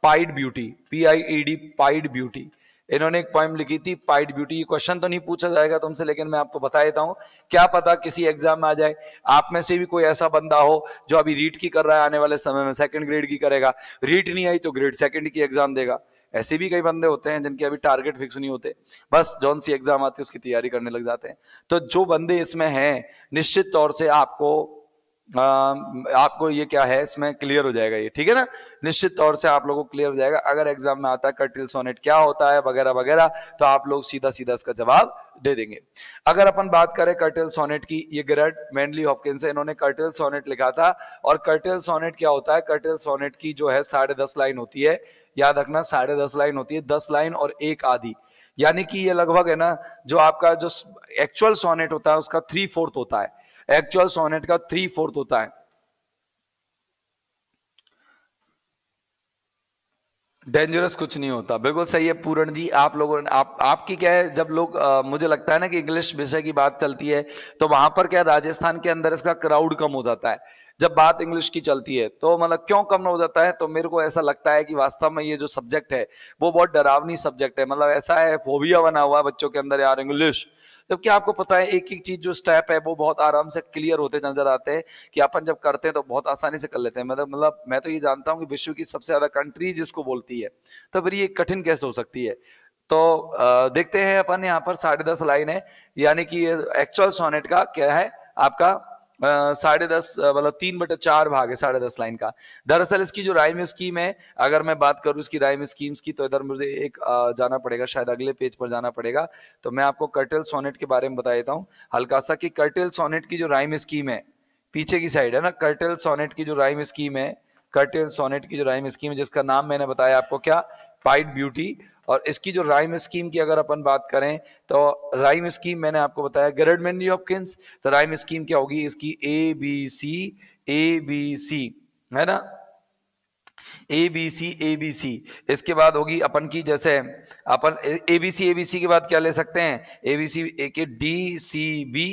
pied beauty P I E D pied beauty इन्होंने एक पॉइंट लिखी थी पाइड ब्यूटी क्वेश्चन तो नहीं पूछा जाएगा तुमसे लेकिन मैं आपको बता देता हूँ क्या पता किसी एग्जाम में आ जाए आप में से भी कोई ऐसा बंदा हो जो अभी रीट की कर रहा है आने वाले समय में सेकंड ग्रेड की करेगा रीट नहीं आई तो ग्रेड सेकंड की एग्जाम देगा ऐसे भी कई बंदे होते हैं जिनके अभी टारगेट फिक्स नहीं होते बस जौन सी एग्जाम आती है उसकी तैयारी करने लग जाते हैं तो जो बंदे इसमें हैं निश्चित तौर से आपको आपको ये क्या है इसमें क्लियर हो जाएगा ये ठीक है ना निश्चित तौर से आप लोगों को क्लियर हो जाएगा अगर एग्जाम में आता है कटिल सोनेट क्या होता है वगैरह वगैरह तो आप लोग सीधा सीधा इसका जवाब दे देंगे अगर अपन बात करें कर्टेल सोनेट की ये ग्रेड मेनली हॉपकिन से इन्होंने कर्टेल सोनेट लिखा था और कर्टेल सोनेट क्या होता है कर्टेल सोनेट की जो है साढ़े दस लाइन होती है याद रखना साढ़े दस लाइन होती है दस लाइन और एक आधी यानी कि ये लगभग है ना जो आपका जो एक्चुअल सोनेट होता है उसका थ्री फोर्थ होता है एक्चुअल सोनेट का थ्री फोर्थ होता है डेंजरस कुछ नहीं होता बिल्कुल सही है पूरण जी आप लोगों ने आप आपकी क्या है जब लोग आ, मुझे लगता है ना कि इंग्लिश विषय की बात चलती है तो वहां पर क्या राजस्थान के अंदर इसका क्राउड कम हो जाता है जब बात इंग्लिश की चलती है तो मतलब क्यों कम हो जाता है तो मेरे को ऐसा लगता है कि वास्तव में ये जो सब्जेक्ट है वो बहुत डरावनी सब्जेक्ट है मतलब ऐसा है फोबिया बना हुआ है बच्चों के अंदर यार इंग्लिश जबकि आपको पता है एक एक चीज जो स्टेप है वो बहुत आराम से क्लियर होते नजर आते हैं कि अपन जब करते हैं तो बहुत आसानी से कर लेते हैं मतलब मतलब मैं तो ये जानता हूँ कि विश्व की सबसे ज्यादा कंट्री जिसको बोलती है तो फिर ये कठिन कैसे हो सकती है तो देखते हैं अपन यहाँ पर साढ़े दस लाइन है यानी कि ये एक्चुअल सोनेट का क्या है आपका साढ़े दस मतलब तीन बटे चार भाग है साढ़े दस लाइन का दरअसल इसकी जो राइम स्कीम है अगर मैं बात करूं इसकी राइम स्कीम्स की तो इधर मुझे एक जाना पड़ेगा शायद अगले पेज पर जाना पड़ेगा तो मैं आपको कर्टेल सोनेट के बारे में बता देता हूँ हल्का सा कि कर्टेल सोनेट की जो राइम स्कीम है पीछे की साइड है ना कर्टेल सोनेट की जो राइम स्कीम है कर्टेल सोनेट की जो राइम स्कीम है जिसका नाम मैंने बताया आपको क्या पाइट ब्यूटी और इसकी जो राइम स्कीम की अगर अपन बात करें तो राइम स्कीम मैंने आपको बताया गरड मेन्यू हॉपकिंस तो राइम स्कीम क्या होगी इसकी A B C A B C है ना A B C A B C इसके बाद होगी अपन की जैसे अपन A B C A B C के बाद क्या ले सकते हैं ए बी सी ए के डी सी बी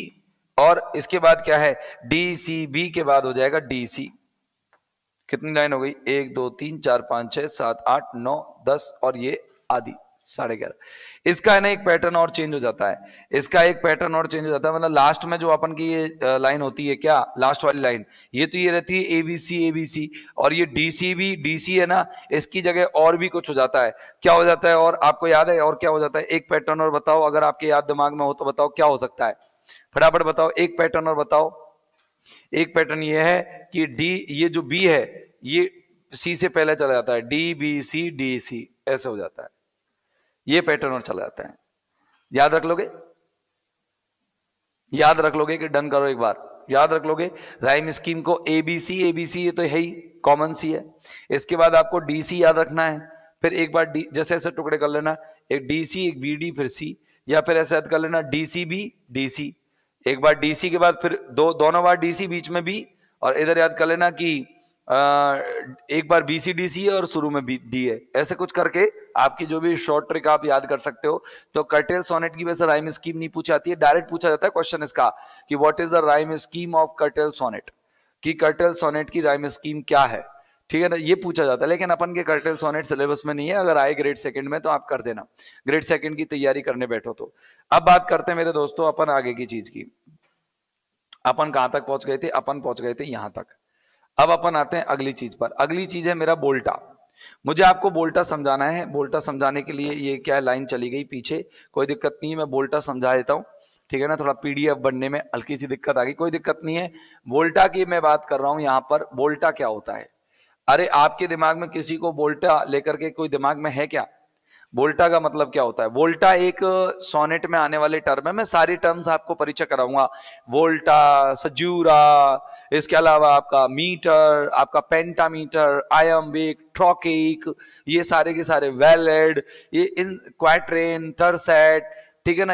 और इसके बाद क्या है डी सी बी के बाद हो जाएगा डी सी कितनी लाइन हो गई एक दो तीन चार पांच छह सात आठ नौ दस और ये आदि साढ़े ग्यारह इसका है ना एक पैटर्न और चेंज हो जाता है इसका एक पैटर्न और चेंज हो जाता है मतलब लास्ट में जो अपन की ये लाइन होती है क्या लास्ट वाली लाइन ये तो ये रहती है एबीसी एबीसी और ये डीसी भी डीसी है ना इसकी जगह और भी कुछ हो जाता है क्या हो जाता है और आपको याद है और क्या हो जाता है एक पैटर्न और बताओ अगर आपके याद दिमाग में हो तो बताओ क्या हो सकता है फटाफट बताओ एक पैटर्न और बताओ एक पैटर्न ये है कि डी ये जो बी है ये सी से पहले चला जाता है D B C D C ऐसे हो जाता है ये पैटर्न और चला जाता है याद रख लोगे याद रख लोगे कि डन करो एक बार याद रख लोगे राइम स्कीम को एबीसी एबीसी ये तो है ही कॉमन सी है इसके बाद आपको डीसी याद रखना है फिर एक बार डी जैसे ऐसे टुकड़े कर लेना एक डीसी एक बीडी फिर सी या फिर ऐसे याद कर लेना डीसी बी डीसी एक बार डीसी के बाद फिर दो दोनों बार डीसी बीच में भी और इधर याद कर लेना कि एक बार बीसीडीसी है और शुरू में डी है ऐसे कुछ करके आपकी जो भी शॉर्ट ट्रिक आप याद कर सकते हो तो कर्टेल सोनेट की वैसे राइम स्कीम नहीं पूछा जाती है डायरेक्ट पूछा जाता है क्वेश्चन इसका कि what is the rhyme scheme of curtal sonnet कि कर्टेल सोनेट की राइम स्कीम क्या है ठीक है ना ये पूछा जाता है लेकिन अपन के कर्टेल सोनेट सिलेबस में नहीं है अगर आए ग्रेड सेकंड में तो आप कर देना ग्रेड सेकंड की तैयारी करने बैठो तो अब बात करते हैं मेरे दोस्तों अपन आगे की चीज की अपन कहां तक पहुंच गए थे अपन पहुंच गए थे यहां तक अब अपन आते हैं अगली चीज पर अगली चीज है मेरा बोल्टा मुझे आपको बोल्टा समझाना है बोल्टा समझाने के लिए ये क्या लाइन चली गई पीछे कोई दिक्कत नहीं है मैं बोल्टा समझा देता हूँ ठीक है ना थोड़ा पीडीएफ बनने में हल्की सी दिक्कत आ गई कोई दिक्कत नहीं है बोल्टा की मैं बात कर रहा हूं यहाँ पर बोल्टा क्या होता है अरे आपके दिमाग में किसी को बोल्टा लेकर के कोई दिमाग में है क्या बोल्टा का मतलब क्या होता है वोल्टा एक सोनेट में आने वाले टर्म है मैं सारी टर्म्स आपको परिचय कराऊंगा वोल्टा सजूरा इसके अलावा आपका मीटर आपका पेंटामीटर आयम्बिक ट्रॉकिक ये सारे के सारे वेलेड ये इन क्वाट्रेन थर्सेट ठीक है ना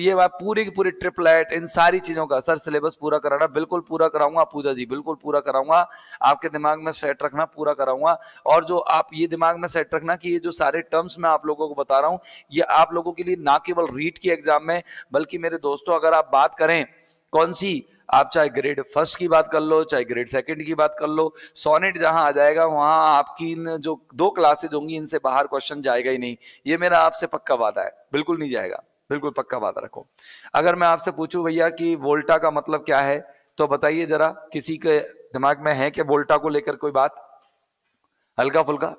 ये बात पूरी की पूरी ट्रिपलेट इन सारी चीजों का सर सिलेबस पूरा कराना बिल्कुल पूरा कराऊंगा पूजा जी बिल्कुल पूरा कराऊंगा आपके दिमाग में सेट रखना पूरा कराऊंगा और जो आप ये दिमाग में सेट रखना कि ये जो सारे टर्म्स मैं आप लोगों को बता रहा हूँ ये आप लोगों के लिए ना केवल रीट की एग्जाम में बल्कि मेरे दोस्तों अगर आप बात करें कौन सी आप चाहे ग्रेड फर्स्ट की बात कर लो चाहे ग्रेड सेकंड की बात कर लो सोनेट जहां आ जाएगा वहां आपकी इन जो दो क्लासेज होंगी इनसे बाहर क्वेश्चन जाएगा ही नहीं ये मेरा आपसे पक्का वादा है बिल्कुल नहीं जाएगा बिल्कुल पक्का वादा रखो अगर मैं आपसे पूछू भैया कि वोल्टा का मतलब क्या है तो बताइए जरा किसी के दिमाग में है कि वोल्टा को लेकर कोई बात हल्का फुल्का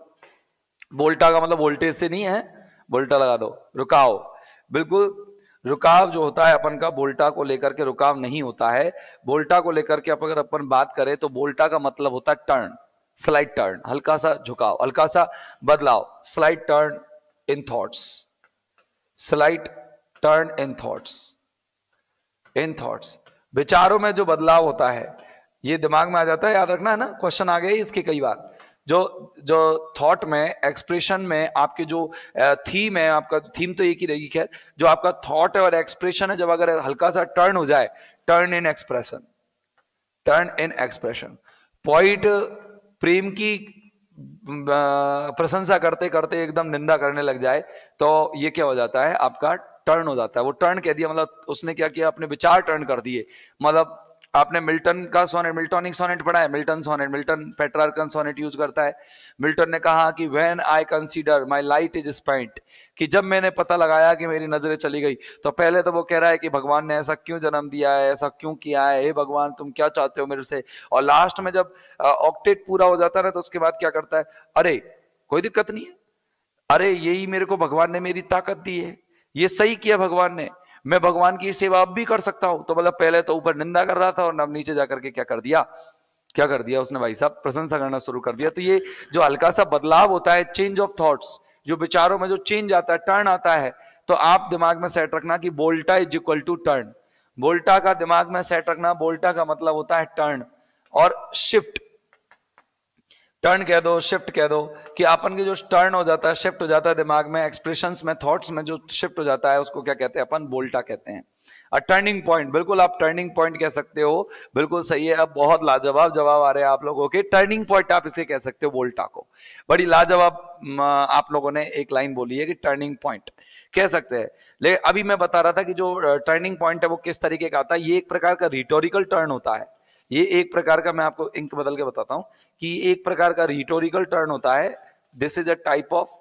वोल्टा का मतलब वोल्टेज से नहीं है वोल्टा लगा दो रुकाओ बिल्कुल रुकाव जो होता है अपन का बोल्टा को लेकर के रुकाव नहीं होता है बोल्टा को लेकर के अगर अपन बात करें तो बोल्टा का मतलब होता है टर्न स्लाइड टर्न हल्का सा झुकाव हल्का सा बदलाव slight turn in thoughts slight turn in thoughts in thoughts विचारों में जो बदलाव होता है ये दिमाग में आ जाता है याद रखना है ना क्वेश्चन आ गया इसके कई बार जो जो थॉट में एक्सप्रेशन में आपके जो थीम है आपका थीम तो एक ही रहेगी खैर जो आपका थॉट और एक्सप्रेशन है जब अगर हल्का सा टर्न हो जाए turn in expression turn in expression point प्रेम की प्रशंसा करते करते एकदम निंदा करने लग जाए तो ये क्या हो जाता है आपका टर्न हो जाता है वो टर्न कह दिया मतलब उसने क्या किया अपने विचार टर्न कर दिए मतलब आपने मिल्टन का सोनेट मिल्टोनिक सोनेट पढ़ा है Milton sonnet Milton Petrarchan sonnet use करता है मिल्टन ने कहा कि when I consider my light is spent कि जब मैंने पता लगाया कि मेरी नजरें चली गई तो पहले तो वो कह रहा है कि भगवान ने ऐसा क्यों जन्म दिया है ऐसा क्यों किया है हे भगवान तुम क्या चाहते हो मेरे से और लास्ट में जब ऑक्टेट पूरा हो जाता है तो उसके बाद क्या करता है अरे कोई दिक्कत नहीं है अरे यही मेरे को भगवान ने मेरी ताकत दी है ये सही किया भगवान ने मैं भगवान की सेवा अब भी कर सकता हूं तो मतलब पहले तो ऊपर निंदा कर रहा था और अब नीचे जाकर के क्या कर दिया क्या कर दिया उसने भाई साहब प्रशंसा करना शुरू कर दिया तो ये जो हल्का सा बदलाव होता है चेंज ऑफ थॉट्स जो विचारों में जो चेंज आता है टर्न आता है तो आप दिमाग में सेट रखना कि volta is equal to turn volta का दिमाग में सेट रखना बोल्टा का मतलब होता है टर्न और शिफ्ट टर्न कह दो शिफ्ट कह दो कि अपन के जो टर्न हो जाता है शिफ्ट हो जाता है दिमाग में एक्सप्रेशन में थॉट्स में जो शिफ्ट हो जाता है उसको क्या कहते हैं अपन बोल्टा कहते हैं टर्निंग पॉइंट बिल्कुल आप टर्निंग पॉइंट कह सकते हो बिल्कुल सही है अब बहुत लाजवाब जवाब आ रहे हैं आप लोगों के टर्निंग पॉइंट आप इसे कह सकते हो बोल्टा को बड़ी लाजवाब आप लोगों ने एक लाइन बोली है कि टर्निंग पॉइंट कह सकते हैं लेकिन अभी मैं बता रहा था कि जो टर्निंग पॉइंट है वो किस तरीके का आता है ये एक प्रकार का रिटोरिकल टर्न होता है ये एक प्रकार का मैं आपको इंक बदल के बताता हूं कि एक प्रकार का रिटोरिकल टर्न होता है this is a type of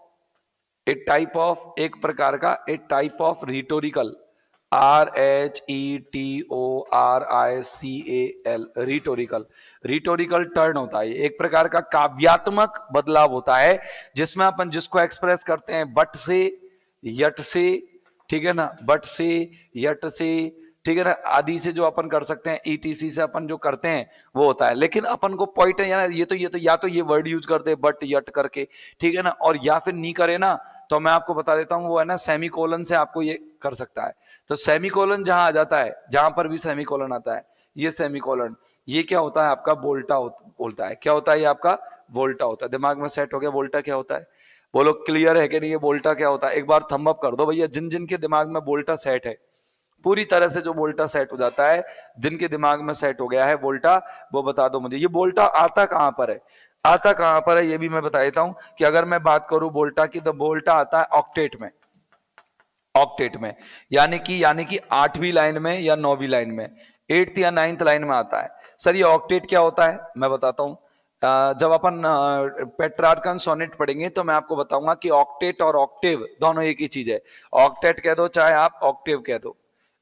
a type of एक प्रकार का a type of rhetorical R H E T O R I C A L rhetorical rhetorical turn होता है एक प्रकार का काव्यात्मक बदलाव होता है जिसमें अपन जिसको एक्सप्रेस करते हैं बट से यट से ठीक है ना बट से यट से ठीक है ना आदि से जो अपन कर सकते हैं ईटीसी e से अपन जो करते हैं वो होता है लेकिन अपन को पॉइंट है ये तो ये तो या तो ये वर्ड यूज करते बट यट करके ठीक है ना और या फिर नहीं करे ना तो मैं आपको बता देता हूं वो है ना सेमी कोलन से आपको ये कर सकता है तो सेमी कोलन जहां आ जाता है जहां पर भी सेमी कोलन आता है ये सेमी कोलन ये क्या होता है आपका बोल्टा बोलता है क्या होता है ये आपका वोल्टा होता है दिमाग में सेट हो गया वोल्टा क्या होता है बोलो क्लियर है कि नहीं ये बोल्टा क्या होता है एक बार थम्बअप कर दो भैया जिन जिन के दिमाग में बोल्टा सेट है पूरी तरह से जो वोल्टा सेट हो जाता है दिन के दिमाग में सेट हो गया है वोल्टा वो बता दो मुझे ये वोल्टा आता कहां पर है आता कहां पर है ये भी मैं बता देता हूं कि अगर मैं बात करूं वोल्टा की तो वोल्टा आता है ऑक्टेट में ऑक्टेट में यानी कि यानी कि आठवीं लाइन में या नौवीं लाइन में एट्थ या नाइन्थ लाइन में आता है सर ये ऑक्टेट क्या होता है मैं बताता हूं जब अपन पेट्रार्कन सोनेट पढ़ेंगे तो मैं आपको बताऊंगा कि ऑक्टेट और ऑक्टेव दोनों एक ही चीज है ऑक्टेट कह दो चाहे आप ऑक्टेव कह दो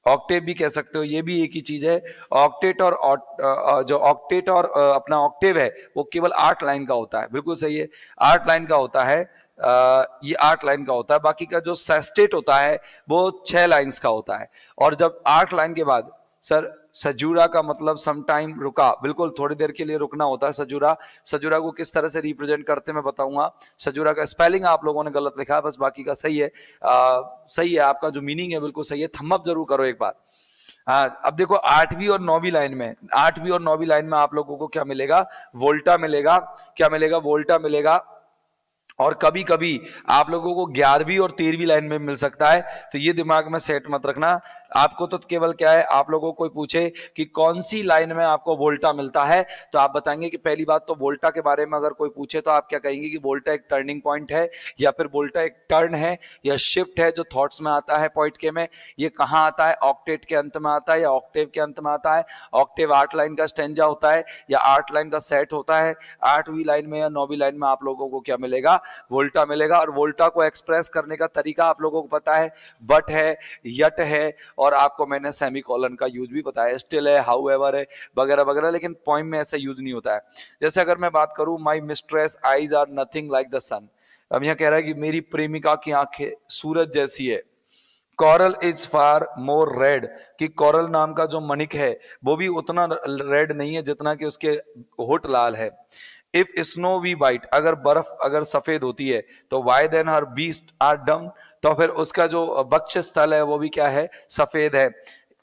ऑक्टेट भी कह सकते हो ये भी एक ही चीज है ऑक्टेट और जो ऑक्टेट और अपना ऑक्टेव है वो केवल आठ लाइन का होता है बिल्कुल सही है आठ लाइन का होता है ये आठ लाइन का होता है बाकी का जो सेस्टेट होता है वो छह लाइन का होता है और जब आठ लाइन के बाद सर सजूरा का मतलब सम टाइम रुका बिल्कुल थोड़ी देर के लिए रुकना होता है सजूरा सजूरा को किस तरह से रिप्रेजेंट करते मैं बताऊंगा सजूरा का स्पेलिंग आप लोगों ने गलत लिखा बस बाकी का सही है आ, सही है आपका जो मीनिंग है बिल्कुल सही है थम्मअप जरूर करो एक बार आ, अब देखो आठवीं और नौवीं लाइन में आठवीं और नौवीं लाइन में आप लोगों को क्या मिलेगा वोल्टा मिलेगा क्या मिलेगा वोल्टा मिलेगा और कभी कभी आप लोगों को ग्यारहवीं और तेरहवीं लाइन में मिल सकता है तो ये दिमाग में सेट मत रखना आपको तो केवल क्या है आप लोगों को पूछे कि कौन सी लाइन में आपको वोल्टा मिलता है तो आप बताएंगे कि पहली बात तो वोल्टा के बारे में अगर कोई पूछे तो आप क्या कहेंगे कि वोल्टा एक टर्निंग पॉइंट है या फिर वोल्टा एक टर्न है या शिफ्ट है जो थॉट्स में आता है पॉइंट के में ये कहाँ आता है ऑक्टेट के अंत में आता है या ऑक्टेव के अंत में आता है ऑक्टेव आठ लाइन का स्टेंजा होता है या आठ लाइन का सेट होता है आठवीं लाइन में या नौवीं लाइन में आप लोगों को क्या मिलेगा वोल्टा मिलेगा और वोल्टा को एक्सप्रेस करने का तरीका आप लोगों को पता है बट है यट है और आपको मैंने सेमी कॉलन का यूज भी बताया स्टिल है हाउ एवर है वगैरह वगैरह लेकिन पॉइंट में ऐसा यूज नहीं होता है जैसे अगर मैं बात करूं my mistress eyes are nothing like the sun अब यहाँ कह रहा है कि मेरी प्रेमिका की आंखें सूरज जैसी है coral is far more red कि कॉरल नाम का जो मणिक है वो भी उतना रेड नहीं है जितना कि उसके होठ लाल है इफ स्नो वी वाइट अगर बर्फ अगर सफेद होती है तो why then her breasts are dun तो फिर उसका जो बक्ष स्थल है वो भी क्या है सफेद है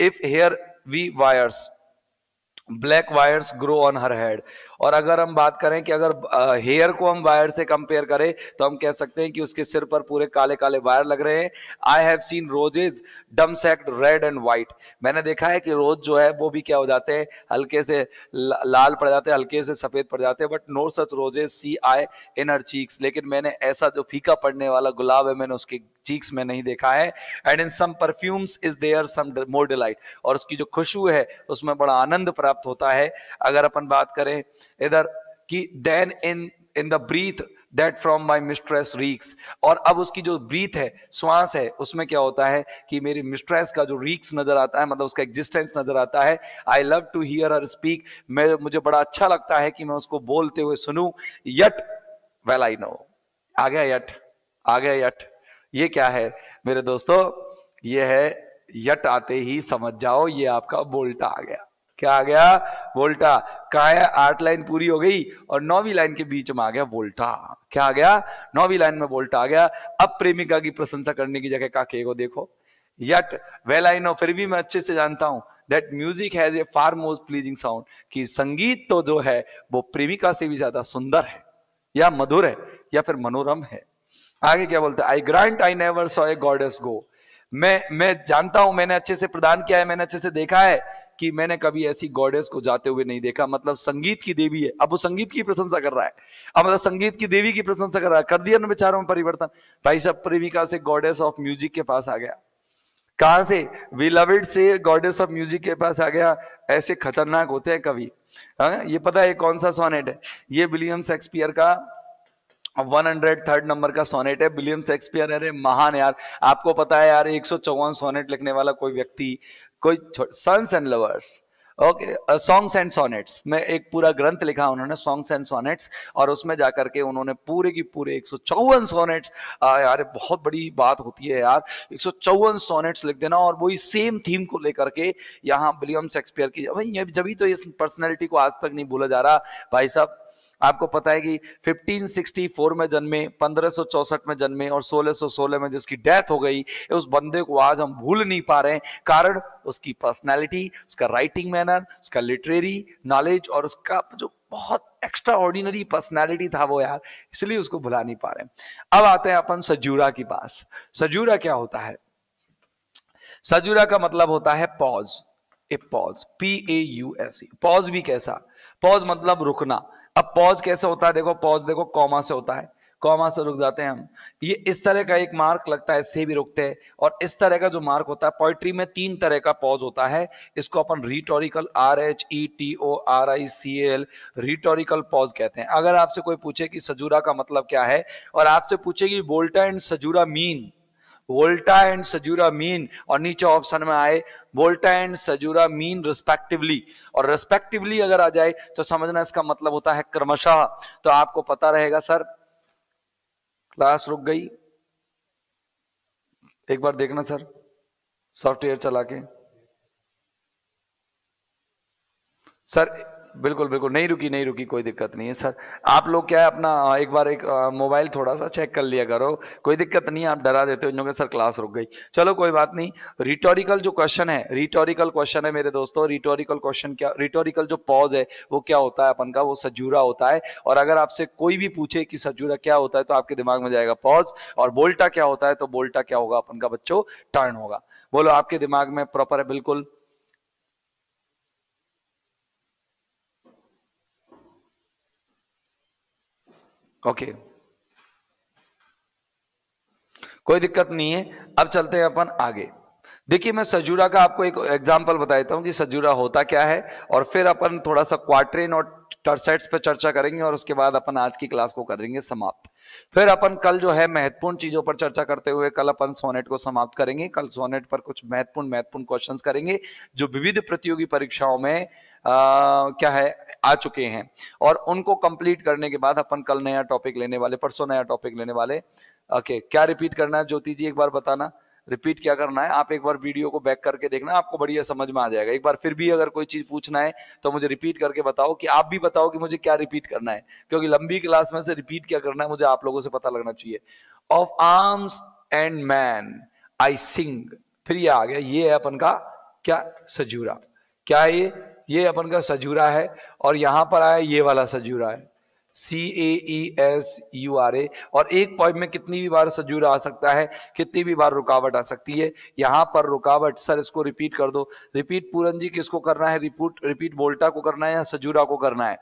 if hair be wires black wires grow on her head और अगर हम बात करें कि अगर हेयर को हम वायर से कंपेयर करें तो हम कह सकते हैं कि उसके सिर पर पूरे काले काले वायर लग रहे हैं I have seen roses damasked red and white मैंने देखा है कि रोज जो है वो भी क्या हो जाते हैं हल्के से लाल पड़ जाते हैं हल्के से सफेद पड़ जाते हैं but no such roses see I in her cheeks लेकिन मैंने ऐसा जो फीका पड़ने वाला गुलाब है मैंने उसके चीक्स में नहीं देखा है and in some perfumes is there some more delight और उसकी जो खुशबू है उसमें बड़ा आनंद प्राप्त होता है अगर अपन बात करें इधर कि then in in the breath that from my mistress reeks और अब उसकी जो ब्रीथ है श्वास है उसमें क्या होता है कि मेरी मिस्ट्रेस का जो रीक्स नजर आता है मतलब उसका एग्जिस्टेंस नजर आता है I love to hear her speak मैं मुझे बड़ा अच्छा लगता है कि मैं उसको बोलते हुए सुनू यट वेल आई नो आ गया यट आ गया यट ये क्या है मेरे दोस्तों ये है यट आते ही समझ जाओ ये आपका बोल्टा आ गया क्या आ गया वोल्टा काया आठ लाइन पूरी हो गई और नौवीं लाइन के बीच में आ गया वोल्टा क्या आ गया नौवीं लाइन में वोल्टा आ गया अब प्रेमिका की प्रशंसा करने की जगह का को देखो यट वेल आई नो फिर भी मैं अच्छे से जानता हूं that music has a far most pleasing sound कि संगीत तो जो है वो प्रेमिका से भी ज्यादा सुंदर है या मधुर है या फिर मनोरम है आगे क्या बोलते I grant I never saw a goddess go मैं मैं जानता हूं मैंने अच्छे से प्रदान किया है मैंने अच्छे से देखा है कि मैंने कभी ऐसी गॉडेस को जाते हुए नहीं देखा मतलब संगीत की देवी है अब वो संगीत की प्रशंसा कर रहा है अब मतलब संगीत की देवी की प्रशंसा कर रहा है कर दिया उन विचारों में परिवर्तन भाई साहब प्रेमिका से गॉडेस ऑफ म्यूजिक के पास आ गया कहा से विलविड से गॉडेस ऑफ म्यूजिक के पास आ गया ऐसे खतरनाक होते हैं कवि हाँ, ये पता है कौन सा सोनेट है ये विलियम शेक्सपियर का वन हंड्रेड थर्ड नंबर का सोनेट है विलियम शेक्सपियर अरे महान यार आपको पता है यार एक सौ चौवन सोनेट लिखने वाला कोई व्यक्ति कोई sons and lovers okay songs and sonnets में एक पूरा ग्रंथ लिखा उन्होंने सॉन्ग्स एंड सोनेट्स और उसमें जाकर के उन्होंने पूरे की पूरे एक सौ चौवन सोनेट्स यार बहुत बड़ी बात होती है यार एक सौ चौवन सोनेट्स लिख देना और वही सेम थीम को लेकर के यहाँ विलियम शेक्सपियर की भाई जब ही तो इस पर्सनैलिटी को आज तक नहीं भूला जा रहा भाई साहब आपको पता है कि 1564 में जन्मे पंद्रह में जन्मे और 1616 में जिसकी डेथ हो गई उस बंदे को आज हम भूल नहीं पा रहे कारण उसकी पर्सनैलिटी उसका राइटिंग मैनर उसका लिटरेरी नॉलेज और उसका जो बहुत एक्स्ट्रा ऑर्डिनरी पर्सनैलिटी था वो यार इसलिए उसको भुला नहीं पा रहे अब आते हैं अपन सजूरा के पास सजूरा क्या होता है सजूरा का मतलब होता है pause a pause P A U S pause भी कैसा पॉज मतलब रुकना अब पॉज कैसे होता है देखो पॉज देखो कॉमा से होता है कॉमा से रुक जाते हैं हम ये इस तरह का एक मार्क लगता है इससे भी रुकते हैं और इस तरह का जो मार्क होता है पोइट्री में तीन तरह का पॉज होता है इसको अपन rhetorical R H E T O R I C L rhetorical pause कहते हैं अगर आपसे कोई पूछे कि सजूरा का मतलब क्या है और आपसे पूछे कि volta and caesura mean volta and caesura mean और नीचे ऑप्शन में आए volta and caesura mean respectively और रिस्पेक्टिवली अगर आ जाए तो समझना इसका मतलब होता है क्रमशः तो आपको पता रहेगा सर क्लास रुक गई एक बार देखना सर सॉफ्टवेयर चला के सर बिल्कुल बिल्कुल नहीं रुकी नहीं रुकी कोई दिक्कत नहीं है सर आप लोग क्या है अपना एक बार एक मोबाइल थोड़ा सा चेक कर लिया करो कोई दिक्कत नहीं आप डरा देते हो सर क्लास रुक गई चलो कोई बात नहीं रिटोरिकल जो क्वेश्चन है रिटोरिकल क्वेश्चन है मेरे दोस्तों रिटोरिकल क्वेश्चन क्या रिटोरिकल जो पॉज है वो क्या होता है अपन का वो सजूरा होता है और अगर आपसे कोई भी पूछे कि सजूरा क्या होता है तो आपके दिमाग में जाएगा पॉज और बोल्टा क्या होता है तो बोल्टा क्या होगा अपन का बच्चों टर्न होगा बोलो आपके दिमाग में प्रॉपर है बिल्कुल ओके कोई दिक्कत नहीं है अब चलते हैं अपन आगे देखिए मैं सजूरा का आपको एक एग्जाम्पल बता देता हूं कि सजूरा होता क्या है और फिर अपन थोड़ा सा क्वार्ट्रेन और टर्सेट्स पे चर्चा करेंगे और उसके बाद अपन आज की क्लास को करेंगे समाप्त फिर अपन कल जो है महत्वपूर्ण चीजों पर चर्चा करते हुए कल अपन सोनेट को समाप्त करेंगे कल सोनेट पर कुछ महत्वपूर्ण महत्वपूर्ण क्वेश्चन करेंगे जो विविध प्रतियोगी परीक्षाओं में क्या है आ चुके हैं और उनको कंप्लीट करने के बाद अपन कल नया टॉपिक लेने वाले परसों नया टॉपिक लेने वाले ओके क्या रिपीट करना है ज्योति जी एक बार बताना रिपीट क्या करना है आप एक बार वीडियो को बैक करके देखना आपको बढ़िया समझ में आ जाएगा एक बार फिर भी अगर कोई चीज पूछना है तो मुझे रिपीट करके बताओ कि आप भी बताओ कि मुझे क्या रिपीट करना है क्योंकि लंबी क्लास में से रिपीट क्या करना है मुझे आप लोगों से पता लगना चाहिए of arms and man I sing फिर ये आ गया ये है अपन का क्या सजूरा क्या है ये ये अपन का सजूरा है और यहाँ पर आया ये वाला सजूरा है C A E S U R A और एक पॉइंट में कितनी भी बार सजूरा आ सकता है कितनी भी बार रुकावट आ सकती है यहाँ पर रुकावट सर इसको रिपीट कर दो रिपीट पूरन जी किसको करना है रिपीट रिपीट बोल्टा को करना है या सजूरा को करना है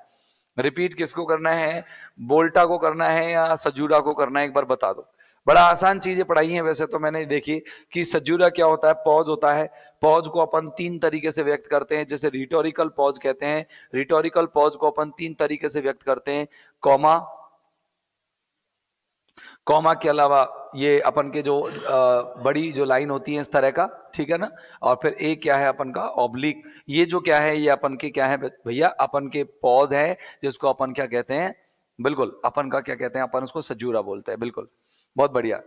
रिपीट किसको करना है बोल्टा को करना है या सजूरा को करना है एक बार बता दो बड़ा आसान चीजें पढ़ाई है वैसे तो मैंने देखी कि सज्जूरा क्या होता है पौज होता है पौज को अपन तीन तरीके से व्यक्त करते हैं जैसे रिटोरिकल पौज कहते हैं रिटोरिकल पौज को अपन तीन तरीके से व्यक्त करते हैं कौमा कौमा के अलावा ये अपन के जो आ, बड़ी जो लाइन होती है इस तरह का ठीक है ना और फिर ए क्या है अपन का ऑब्लिक ये जो क्या है ये अपन के क्या है भैया अपन के पौज है जिसको अपन क्या कहते हैं बिल्कुल अपन का क्या कहते हैं अपन उसको सजूरा बोलते हैं बिल्कुल बहुत बढ़िया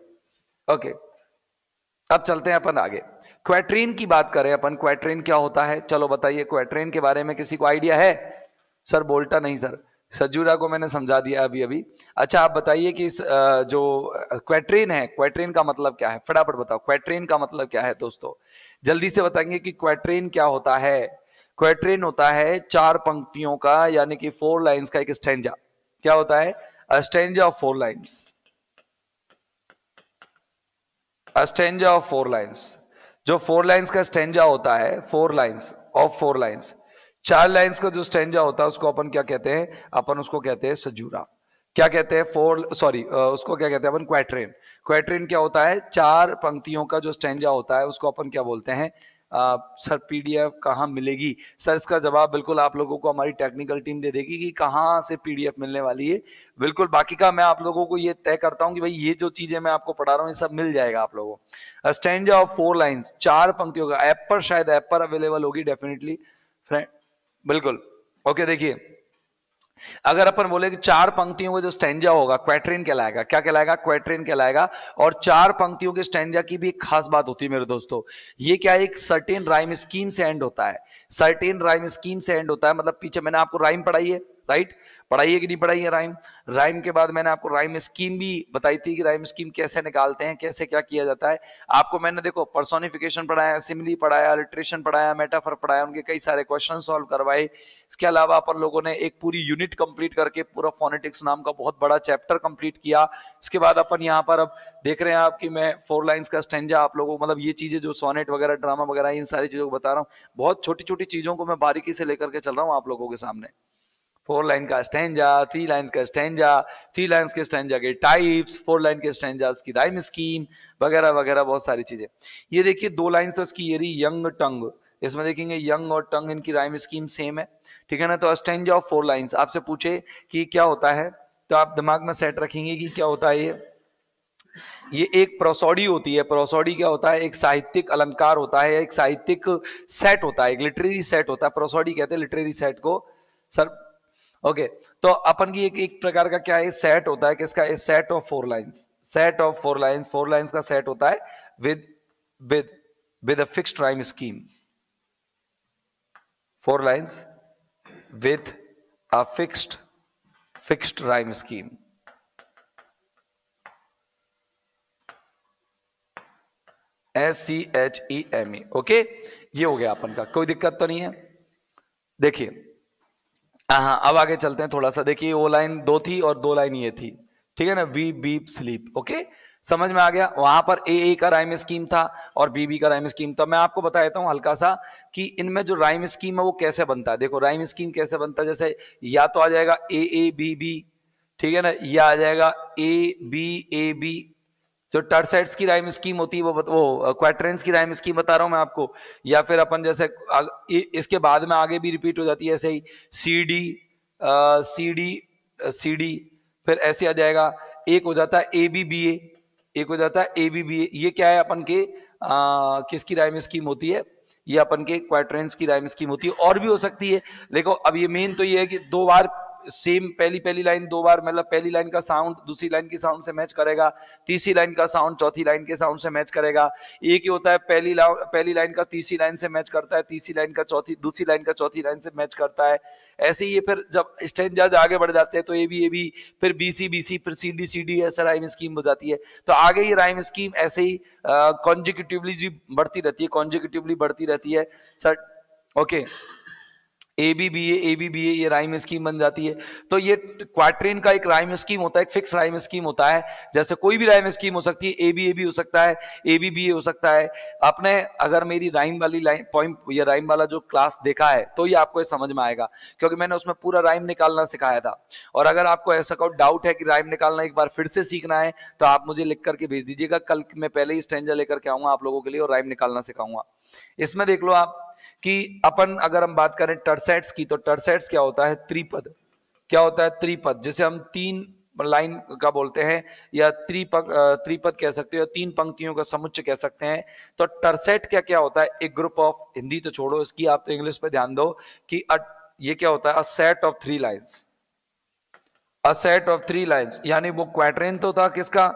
ओके अब चलते हैं अपन आगे क्वेट्रीन की बात करें अपन क्वेट्रीन क्या होता है चलो बताइए क्वेट्रीन के बारे में किसी को आइडिया है सर बोल्टा नहीं सर सजूरा को मैंने समझा दिया अभी अभी अच्छा आप बताइए कि इस जो क्वेट्रीन है क्वेट्रीन का मतलब क्या है फटाफट बताओ क्वेट्रीन का मतलब क्या है दोस्तों जल्दी से बताएंगे कि क्वेट्रीन क्या होता है क्वेट्रीन होता है चार पंक्तियों का यानी कि फोर लाइंस का एक स्टेंजा क्या होता है stanza of four lines stanza of four lines जो फोर लाइन्स का स्टेंजा होता है four lines of four lines चार लाइन्स का जो स्टेंजा होता है उसको अपन क्या कहते हैं अपन उसको कहते हैं सजूरा क्या कहते हैं फोर सॉरी उसको क्या कहते हैं अपन क्वेट्रेन क्वेट्रेन क्या होता है चार पंक्तियों का जो स्टेंजा होता है उसको अपन क्या बोलते हैं सर पीडीएफ कहाँ मिलेगी सर इसका जवाब बिल्कुल आप लोगों को हमारी टेक्निकल टीम दे देगी कि कहाँ से पीडीएफ मिलने वाली है बिल्कुल बाकी का मैं आप लोगों को ये तय करता हूँ कि भाई ये जो चीजें मैं आपको पढ़ा रहा हूँ ये सब मिल जाएगा आप लोगों को स्टैंड ऑफ फोर लाइन्स चार पंक्तियों का ऐप पर शायद ऐप पर अवेलेबल होगी डेफिनेटली फ्रेंड बिल्कुल ओके देखिए अगर अपन बोले कि चार पंक्तियों का जो स्टेंजा होगा क्वेट्रेन कहलाएगा क्या कहलाएगा क्वेट्रेन कहलाएगा और चार पंक्तियों के स्टेंजा की भी एक खास बात होती है मेरे दोस्तों ये क्या एक सर्टेन राइम स्कीम से एंड होता है सर्टेन राइम स्कीम से एंड होता है मतलब पीछे मैंने आपको राइम पढ़ाई है राइट पढ़ाई है कि नहीं पढ़ाई है राइम राइम के बाद मैंने आपको राइम स्कीम भी बताई थी कि राइम स्कीम कैसे निकालते हैं कैसे क्या किया जाता है आपको मैंने देखो पर्सोनिफिकेशन पढ़ाया सिमली पढ़ाया लिट्रेशन पढ़ाया मेटाफर पढ़ाया उनके कई सारे क्वेश्चन सॉल्व करवाए इसके अलावा अपन लोगों ने एक पूरी यूनिट कंप्लीट करके पूरा फोनेटिक्स नाम का बहुत बड़ा चैप्टर कंप्लीट किया इसके बाद अपन यहाँ पर अब देख रहे हैं आप कि मैं फोर लाइन्स का स्टेंजा आप लोगों को मतलब ये चीजें जो सोनेट वगैरह ड्रामा वगैरह इन सारी चीजों को बता रहा हूँ बहुत छोटी छोटी चीजों को मैं बारीकी से लेकर के चल रहा हूँ आप लोगों के सामने फोर लाइन का स्टेंजा थ्री लाइन का स्टेंजा थ्री लाइन के स्टेंजा के टाइप्स फोर लाइन के स्टेंजा की राइम स्कीम वगैरह वगैरह बहुत सारी चीजें ये देखिए दो लाइन तो इसकी ये रही यंग टंग इसमें देखेंगे यंग और टंग इनकी राइम स्कीम सेम है ठीक है ना तो स्टेंजा ऑफ फोर लाइन्स आपसे पूछे कि क्या होता है तो आप दिमाग में सेट रखेंगे कि क्या होता है ये ये एक प्रोसोडी होती है प्रोसोडी क्या होता है एक साहित्यिक अलंकार होता है एक साहित्यिक सेट होता है एक लिटरेरी सेट होता है प्रोसोडी कहते हैं लिटरेरी सेट को सर ओके तो अपन की एक एक प्रकार का क्या है सेट होता है किसका a set of four lines set of four lines four lines का सेट होता है with with with a fixed rhyme scheme four lines with a fixed fixed rhyme scheme S C H E M E okay ये हो गया अपन का कोई दिक्कत तो नहीं है देखिए हाँ, हाँ अब आगे चलते हैं थोड़ा सा देखिए वो लाइन दो थी और दो लाइन ये थी ठीक है ना वी बीप स्लीप ओके समझ में आ गया वहां पर ए ए का राइम स्कीम था और बी बी का राइम स्कीम था मैं आपको बता देता हूँ हल्का सा कि इनमें जो राइम स्कीम है वो कैसे बनता है देखो राइम स्कीम कैसे बनता है जैसे या तो आ जाएगा ए ए बी बी ठीक है ना या आ जाएगा ए बी ए बी जो टर्सेट्स की राइम स्कीम होती है वो वो क्वाट्रेंस की राइम स्कीम बता रहा हूँ मैं आपको या फिर अपन जैसे इसके बाद में आगे भी रिपीट हो जाती है ऐसे ही C D C D C D फिर ऐसे आ जाएगा एक हो जाता है ए बी बी ए एक हो जाता है ए बी बी ए ये क्या है अपन के आ, किसकी राइम स्कीम होती है ये अपन के क्वाट्रेंस की राइम स्कीम होती है और भी हो सकती है देखो अब ये मेन तो ये है कि दो बार सेम पहली पहली लाइन दो बार मतलब पहली लाइन का साउंड दूसरी लाइन की साउंड से मैच करेगा तीसरी लाइन का साउंड चौथी लाइन के साउंड से मैच करेगा एक ही होता है पहली पहली लाइन का तीसरी लाइन से मैच करता है तीसरी लाइन का चौथी दूसरी लाइन का चौथी लाइन से मैच करता है ऐसे ही फिर जब स्टेंजाज आगे बढ़ जाते हैं तो ए बी ए बी फिर बी सी बी सी फिर सी डी सी डी ऐसा राइम स्कीम हो जाती है तो आगे ही राइम स्कीम ऐसे ही कॉन्जिक्यूटिवली बढ़ती रहती है कॉन्जिक्यूटिवली बढ़ती रहती है sir okay okay. A B B A A B B A ये राइम स्कीम बन जाती है तो ये क्वाट्रेन का एक राइम स्कीम होता है एक फिक्स राइम स्कीम होता है जैसे कोई भी राइम स्कीम हो सकती है ए बी ए बी हो सकता है ए बी बी ए हो सकता है आपने अगर मेरी राइम वाली लाइन पॉइंट या राइम वाला जो क्लास देखा है तो ये आपको ये समझ में आएगा क्योंकि मैंने उसमें पूरा राइम निकालना सिखाया था और अगर आपको ऐसा कोई डाउट है कि राइम निकालना एक बार फिर से सीखना है तो आप मुझे लिख करके भेज दीजिएगा कल मैं पहले ही स्टेंजा लेकर के आऊंगा आप लोगों के लिए और राइम निकालना सिखाऊंगा इसमें देख लो आप कि अपन अगर हम बात करें टर्सेट्स की तो टर्सेट्स क्या होता है त्रिपद क्या होता है त्रिपद जिसे हम तीन लाइन का बोलते हैं या त्रिपक त्रिपद कह सकते हो तीन पंक्तियों का समुच्चय कह सकते हैं तो टर्सेट क्या क्या होता है एक ग्रुप ऑफ हिंदी तो छोड़ो इसकी आप तो इंग्लिश पे ध्यान दो कि अ, ये क्या होता है a set of three lines a set of three lines यानी वो क्वेटरेन तो था किसका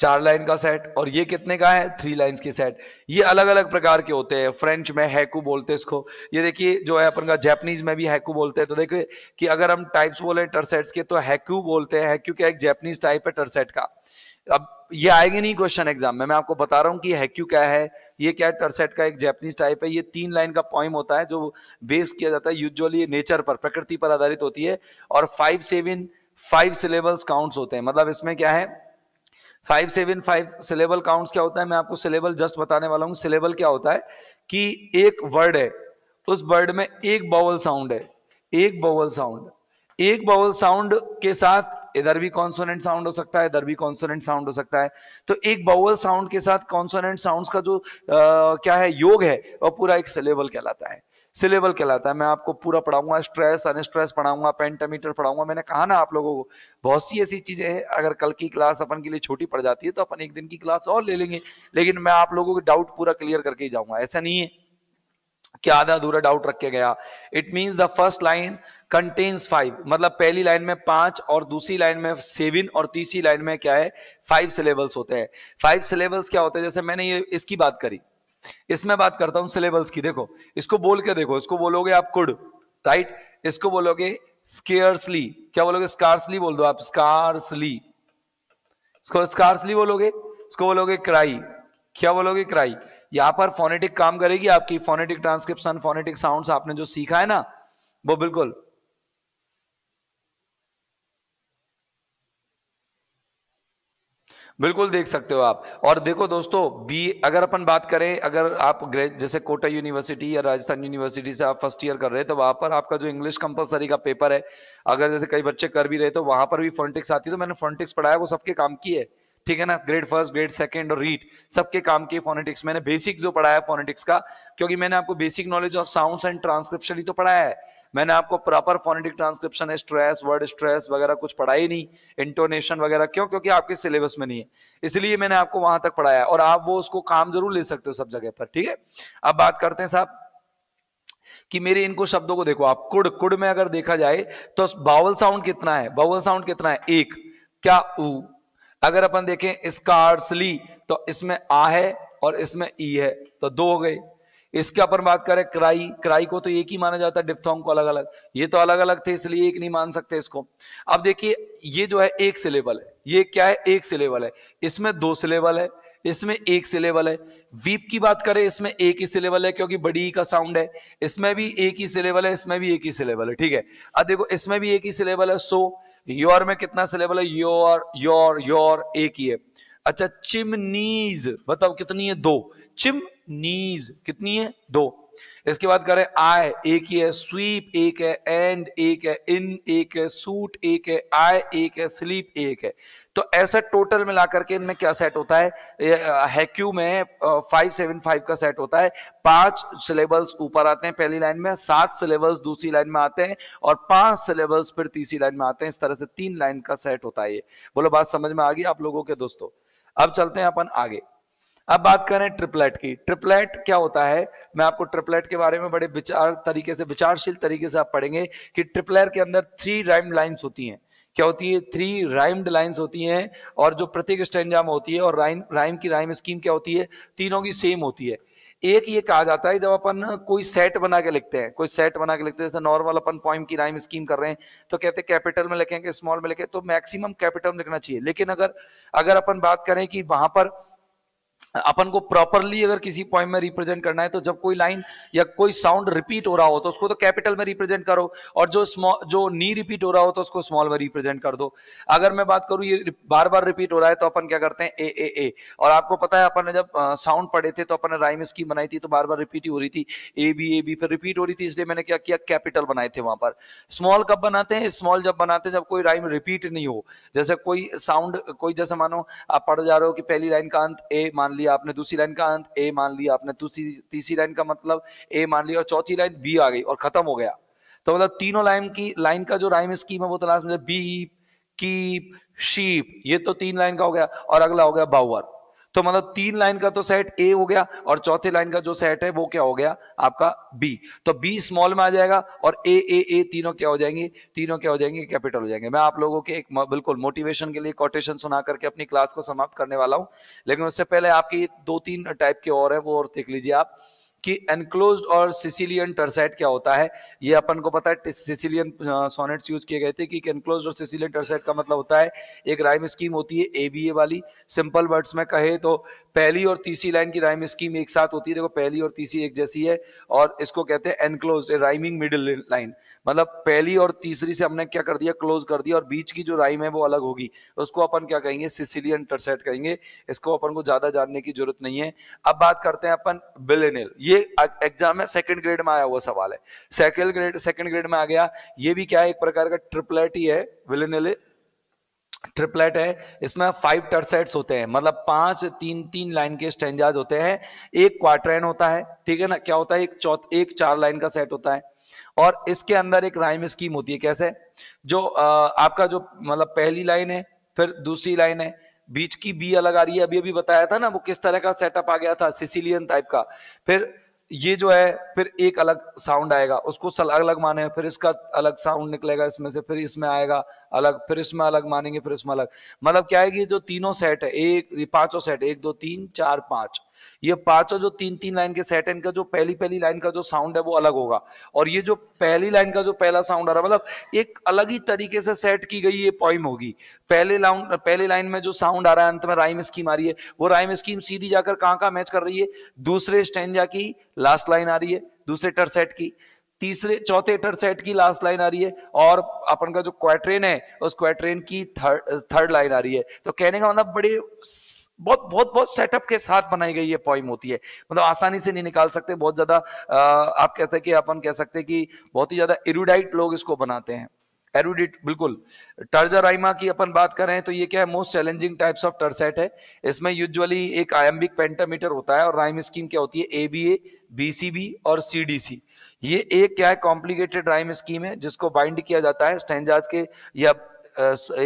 चार लाइन का सेट और ये कितने का है थ्री लाइंस के सेट ये अलग अलग प्रकार के होते हैं फ्रेंच में हैकू बोलते हैं इसको ये देखिए जो है अपन का जैपनीज में भी हैकू बोलते हैं तो देखिए कि अगर हम टाइप्स बोले टर्सेट्स के तो हैकू बोलते हैं हैकू क्या एक जैपनीज टाइप है टर्सेट का अब ये आएंगे नहीं क्वेश्चन एग्जाम में मैं आपको बता रहा हूँ कि हैक्यू क्या है ये क्या है टर्सेट का एक जैपनीज टाइप है ये तीन लाइन का पॉइंट होता है जो बेस किया जाता है यूजली नेचर पर प्रकृति पर आधारित होती है और five seven five syllables counts होते हैं मतलब इसमें क्या है five seven five syllable counts क्या होता है मैं आपको सिलेबल जस्ट बताने वाला हूँ सिलेबल क्या होता है कि एक वर्ड है उस वर्ड में एक बॉवल साउंड है एक बॉवल साउंड एक बॉवल साउंड के साथ इधर भी कॉन्सोनेंट साउंड हो सकता है इधर भी कॉन्सोनेंट साउंड हो सकता है तो एक बाउल साउंड के साथ कॉन्सोनेंट साउंड का जो आ, क्या है योग है वह पूरा एक सिलेबल कहलाता है सिलेबल कहलाता है मैं आपको पूरा पढ़ाऊंगा स्ट्रेस अनस्ट्रेस पढ़ाऊंगा पेंटामीटर पढ़ाऊंगा मैंने कहा ना आप लोगों को बहुत सी ऐसी चीजें हैं अगर कल की क्लास अपन के लिए छोटी पड़ जाती है तो अपन एक दिन की क्लास और ले लेंगे लेकिन मैं आप लोगों के डाउट पूरा क्लियर करके ही जाऊंगा ऐसा नहीं है कि आधा अधूरा डाउट रखे गया it means the first line contains five मतलब पहली लाइन में पांच और दूसरी लाइन में सेवन और तीसरी लाइन में क्या है फाइव सिलेबल्स होते हैं फाइव सिलेबल्स क्या होते हैं जैसे मैंने ये इसकी बात करी इसमें बात करता हूं सिलेबल्स की देखो इसको बोल के देखो इसको बोलोगे आप कुड राइट इसको बोलोगे स्केयर्सली क्या बोलोगे स्कार्सली बोल दो आप स्कार्सली इसको स्कार्सली बोलोगे इसको बोलोगे क्राई क्या बोलोगे क्राई यहां पर फोनेटिक काम करेगी आपकी फोनेटिक ट्रांसक्रिप्शन फोनेटिक साउंड्स आपने जो सीखा है ना वो बिल्कुल बिल्कुल देख सकते हो आप और देखो दोस्तों बी अगर अपन बात करें अगर आप जैसे कोटा यूनिवर्सिटी या राजस्थान यूनिवर्सिटी से आप फर्स्ट ईयर कर रहे हैं तो वहाँ पर आपका जो इंग्लिश कंपलसरी का पेपर है अगर जैसे कई बच्चे कर भी रहे तो वहाँ पर भी फोनटिक्स आती है तो मैंने फोनटिक्स पढ़ाया वो सबके काम की है ठीक है ना ग्रेड फर्स्ट ग्रेड सेकंड और रीट सबके काम के फोनेटिक्स मैंने बेसिक जो पढ़ाया फोनेटिक्स का क्योंकि मैंने आपको basic knowledge of sound and transcription ही तो पढ़ाया है मैंने आपको proper phonetic transcription stress word stress वगैरह कुछ पढ़ाई नहीं इंटोनेशन वगैरह क्यों क्योंकि आपके सिलेबस में नहीं है इसलिए मैंने आपको वहां तक पढ़ाया और आप वो उसको काम जरूर ले सकते हो सब जगह पर ठीक है अब बात करते हैं साहब कि मेरे इनको शब्दों को देखो आप कुड़ कुड़ में अगर देखा जाए तो बावल साउंड कितना है बावल साउंड कितना है एक क्या ऊ अगर अपन देखें स्कार्सली तो इसमें आ है और इसमें ई है तो दो हो गए इसके ऊपर बात करें क्राई क्राई को तो एक ही माना जाता है डिप्थोंग को अलग अलग ये तो अलग अलग थे इसलिए एक नहीं मान सकते इसको अब देखिए ये जो है एक सिलेबल है ये क्या है एक सिलेबल है इसमें दो सिलेबल है इसमें एक सिलेबल है वीप की बात करें इसमें एक ही सिलेबल है क्योंकि बड़ी का साउंड है इसमें भी एक ही सिलेबल है इसमें भी एक ही सिलेबल है ठीक है अब देखो इसमें भी एक ही सिलेबल है सो योर में कितना सिलेबल है योर योर योर एक ही है अच्छा चिमनीज बताओ कितनी है दो चिमनीज कितनी है दो इसके बाद करें आय एक ही है स्वीप एक है एंड एक है इन एक है सूट एक है आय एक है स्लीप एक है तो ऐसा टोटल मिला करके इनमें क्या सेट होता है हैक्यू में फाइव सेवन फाइव का सेट होता है पांच सिलेबल्स ऊपर आते हैं पहली लाइन में सात सिलेबल्स दूसरी लाइन में आते हैं और पांच सिलेबल्स फिर तीसरी लाइन में आते हैं इस तरह से तीन लाइन का सेट होता है ये बोलो बात समझ में आ गई आप लोगों के दोस्तों अब चलते हैं अपन आगे अब बात करें ट्रिपलेट की ट्रिपलेट क्या होता है मैं आपको ट्रिपलेट के बारे में बड़े विचार तरीके से विचारशील तरीके से आप पढ़ेंगे कि ट्रिपलेट के अंदर थ्री राइम्ड लाइन्स होती हैं क्या होती है थ्री राइम्ड लाइंस होती हैं और जो प्रत्येक स्टेंजा में होती है और राइम राइम की राइम स्कीम क्या होती है तीनों की सेम होती है एक ये कहा जाता है जब अपन कोई सेट बना के लिखते हैं कोई सेट बना के लिखते हैं जैसे नॉर्मल अपन पॉइंट की राइम स्कीम कर रहे हैं तो कहते हैं कैपिटल में लिखेंगे स्मॉल में लिखे तो मैक्सिमम कैपिटल में लिखना चाहिए लेकिन अगर अगर अपन बात करें कि वहां पर अपन को प्रॉपरली अगर किसी पॉइंट में रिप्रेजेंट करना है तो जब कोई लाइन या कोई साउंड रिपीट हो रहा हो तो उसको तो कैपिटल में रिप्रेजेंट करो और जो स्मॉल जो नी रिपीट हो रहा हो तो उसको स्मॉल में रिप्रेजेंट कर दो अगर मैं बात करूं ये बार बार रिपीट हो रहा है तो अपन क्या करते हैं ए ए ए और आपको पता है अपन ने जब साउंड पढ़े थे तो अपन ने राइम स्की बनाई थी तो बार बार रिपीट ही हो रही थी ए बी ए बी पर रिपीट हो रही थी इसलिए मैंने क्या किया कैपिटल बनाए थे वहां पर स्मॉल कब बनाते हैं स्मॉल जब बनाते हैं जब कोई राइम रिपीट नहीं हो जैसे कोई साउंड कोई जैसे मानो आप पढ़ जा रहे हो कि पहली लाइन का अंत ए मान लिया आपने दूसरी लाइन का अंत ए मान लिया आपने तीसरी लाइन का मतलब ए मान लिया और चौथी लाइन बी आ गई और खत्म हो गया तो मतलब तीनों लाइन की लाइन का जो राइम स्कीम है वो तलाश मुझे बीप कीप शीप ये तो तीन लाइन का हो गया और अगला हो गया बाउवर तो मतलब तीन लाइन का तो सेट ए हो गया और चौथे लाइन का जो सेट है वो क्या हो गया आपका बी तो बी स्मॉल में आ जाएगा और ए ए ए तीनों क्या हो जाएंगे तीनों क्या हो जाएंगे कैपिटल हो जाएंगे मैं आप लोगों के एक बिल्कुल मोटिवेशन के लिए कोटेशन सुना करके अपनी क्लास को समाप्त करने वाला हूं लेकिन उससे पहले आपकी दो तीन टाइप के और है वो और देख लीजिए आप कि एनक्लोज और सिसिलियन टर्सेट क्या होता है ये अपन को पता है सिसिलियन सोनेट्स यूज किए गए थे कि एनक्लोज और सिसिलियन टर्सेट का मतलब होता है एक राइम स्कीम होती है एबीए वाली सिंपल वर्ड्स में कहे तो पहली और तीसरी लाइन की राइम स्कीम एक साथ होती है देखो पहली और तीसरी एक जैसी है और इसको कहते हैं एनक्लोज राइमिंग मिडिल लाइन मतलब पहली और तीसरी से हमने क्या कर दिया क्लोज कर दिया और बीच की जो राइम है वो अलग होगी उसको अपन क्या कहेंगे सिसिलियन टर्सेट कहेंगे इसको अपन को ज्यादा जानने की जरूरत नहीं है अब बात करते हैं अपन बिलेनिल ये एग्जाम है सेकंड ग्रेड में आया हुआ सवाल है सेकंड ग्रेड सेकंड ग्रेड में आ गया ये भी क्या है एक प्रकार का ट्रिपलेट ही है बिलेनिल ट्रिपलेट है इसमें फाइव टर्सेट्स होते हैं मतलब पांच तीन तीन लाइन के स्टेंजाज होते हैं एक क्वार्ट्रैन होता है ठीक है ना क्या होता है एक चौथ एक चार लाइन का सेट होता है और इसके अंदर एक राइम स्कीम होती है कैसे जो आपका जो मतलब पहली लाइन है फिर दूसरी लाइन है बीच की बी अलग आ रही है अभी अभी बताया था ना वो किस तरह का सेटअप आ गया था सिसिलियन टाइप का फिर ये जो है फिर एक अलग साउंड आएगा उसको अलग अलग माने फिर इसका अलग साउंड निकलेगा इसमें से फिर इसमें आएगा अलग फिर इसमें अलग मानेंगे फिर इसमें अलग मतलब क्या है कि जो तीनों सेट है एक पांचों सेट एक दो तीन चार पांच ये पांचों जो तीन तीन लाइन के सेट इनका जो पहली पहली लाइन का जो साउंड है वो अलग होगा और ये जो पहली लाइन का जो पहला साउंड आ रहा है मतलब एक अलग ही तरीके से सेट की गई ये पॉइम होगी पहले लाउन पहले लाइन में जो साउंड आ रहा है अंत में राइम स्कीम आ रही है वो राइम स्कीम सीधी जाकर कहाँ कहाँ मैच कर रही है दूसरे स्टैंड की लास्ट लाइन आ रही है दूसरे टर सेट की तीसरे चौथे एटर सेट की लास्ट लाइन आ रही है और अपन का जो क्वाट्रेन है उस क्वाट्रेन की थर्ड थर्ड लाइन आ रही है तो कहने का मतलब बड़े बहुत बहुत बहुत सेटअप के साथ बनाई गई ये पॉइम होती है मतलब आसानी से नहीं निकाल सकते बहुत ज्यादा आप कहते हैं कि अपन कह सकते हैं कि बहुत ही ज्यादा इरुडाइट लोग इसको बनाते हैं एरुडिट बिल्कुल टर्जर आइमा की अपन बात करें तो ये क्या है most challenging types of tercet है इसमें यूजुअली एक आयम्बिक पेंटामीटर होता है और राइम स्कीम क्या होती है ए बी एबीए बीसीबी और सीडीसी ये एक क्या है कॉम्प्लिकेटेड राइम स्कीम है जिसको बाइंड किया जाता है स्टेंजाज के या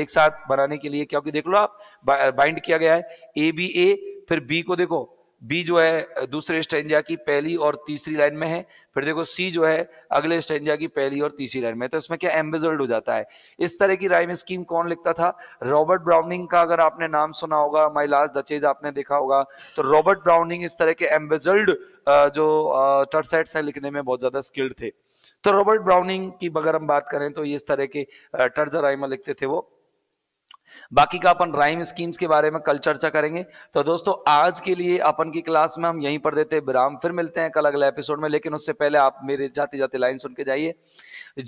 एक साथ बनाने के लिए क्योंकि देख लो आप बाइंड किया गया है ए बी ए फिर बी को देखो बी जो है दूसरे स्टेंजा की पहली और तीसरी लाइन में है फिर देखो सी जो है अगले स्टेंजा की पहली और तीसरी लाइन में तो इसमें क्या एम्बेजल्ड हो जाता है इस तरह की राइम स्कीम कौन लिखता था रॉबर्ट ब्राउनिंग का अगर आपने नाम सुना होगा माई लास्ट दचेज आपने देखा होगा तो रॉबर्ट ब्राउनिंग इस तरह के एम्बेजल्ड जो टर्सेट्स है लिखने में बहुत ज्यादा स्किल्ड थे तो रॉबर्ट ब्राउनिंग की अगर हम बात करें तो ये इस तरह के टर्जर राइमा लिखते थे वो बाकी का अपन राइम स्कीम्स के बारे में कल चर्चा करेंगे तो दोस्तों आज के लिए अपन की क्लास में हम यहीं पर देते हैं विराम फिर मिलते हैं कल अगले एपिसोड में लेकिन उससे पहले आप मेरे जाते जाते लाइन सुन के जाइए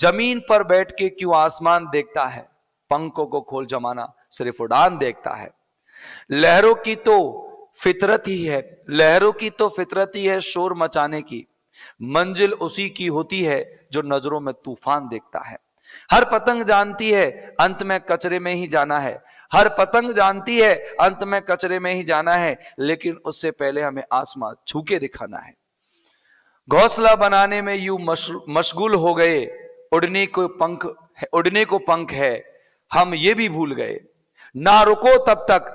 जमीन पर बैठ के क्यों आसमान देखता है पंखों को खोल जमाना सिर्फ उड़ान देखता है लहरों की तो फितरत ही है लहरों की तो फितरत ही है शोर मचाने की मंजिल उसी की होती है जो नजरों में तूफान देखता है हर पतंग जानती है अंत में कचरे में ही जाना है हर पतंग जानती है अंत में कचरे में ही जाना है लेकिन उससे पहले हमें आसमान छूके दिखाना है घोसला बनाने में यू मशगूल हो गए उड़ने को पंख उड़ने को पंख है हम ये भी भूल गए ना रुको तब तक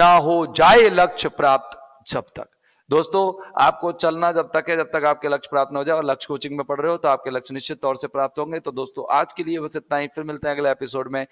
ना हो जाए लक्ष्य प्राप्त जब तक दोस्तों आपको चलना जब तक है जब तक आपके लक्ष्य प्राप्त हो जाए और लक्ष्य कोचिंग में पढ़ रहे हो तो आपके लक्ष्य निश्चित तौर से प्राप्त होंगे तो दोस्तों आज के लिए बस इतना ही फिर मिलते हैं अगले एपिसोड में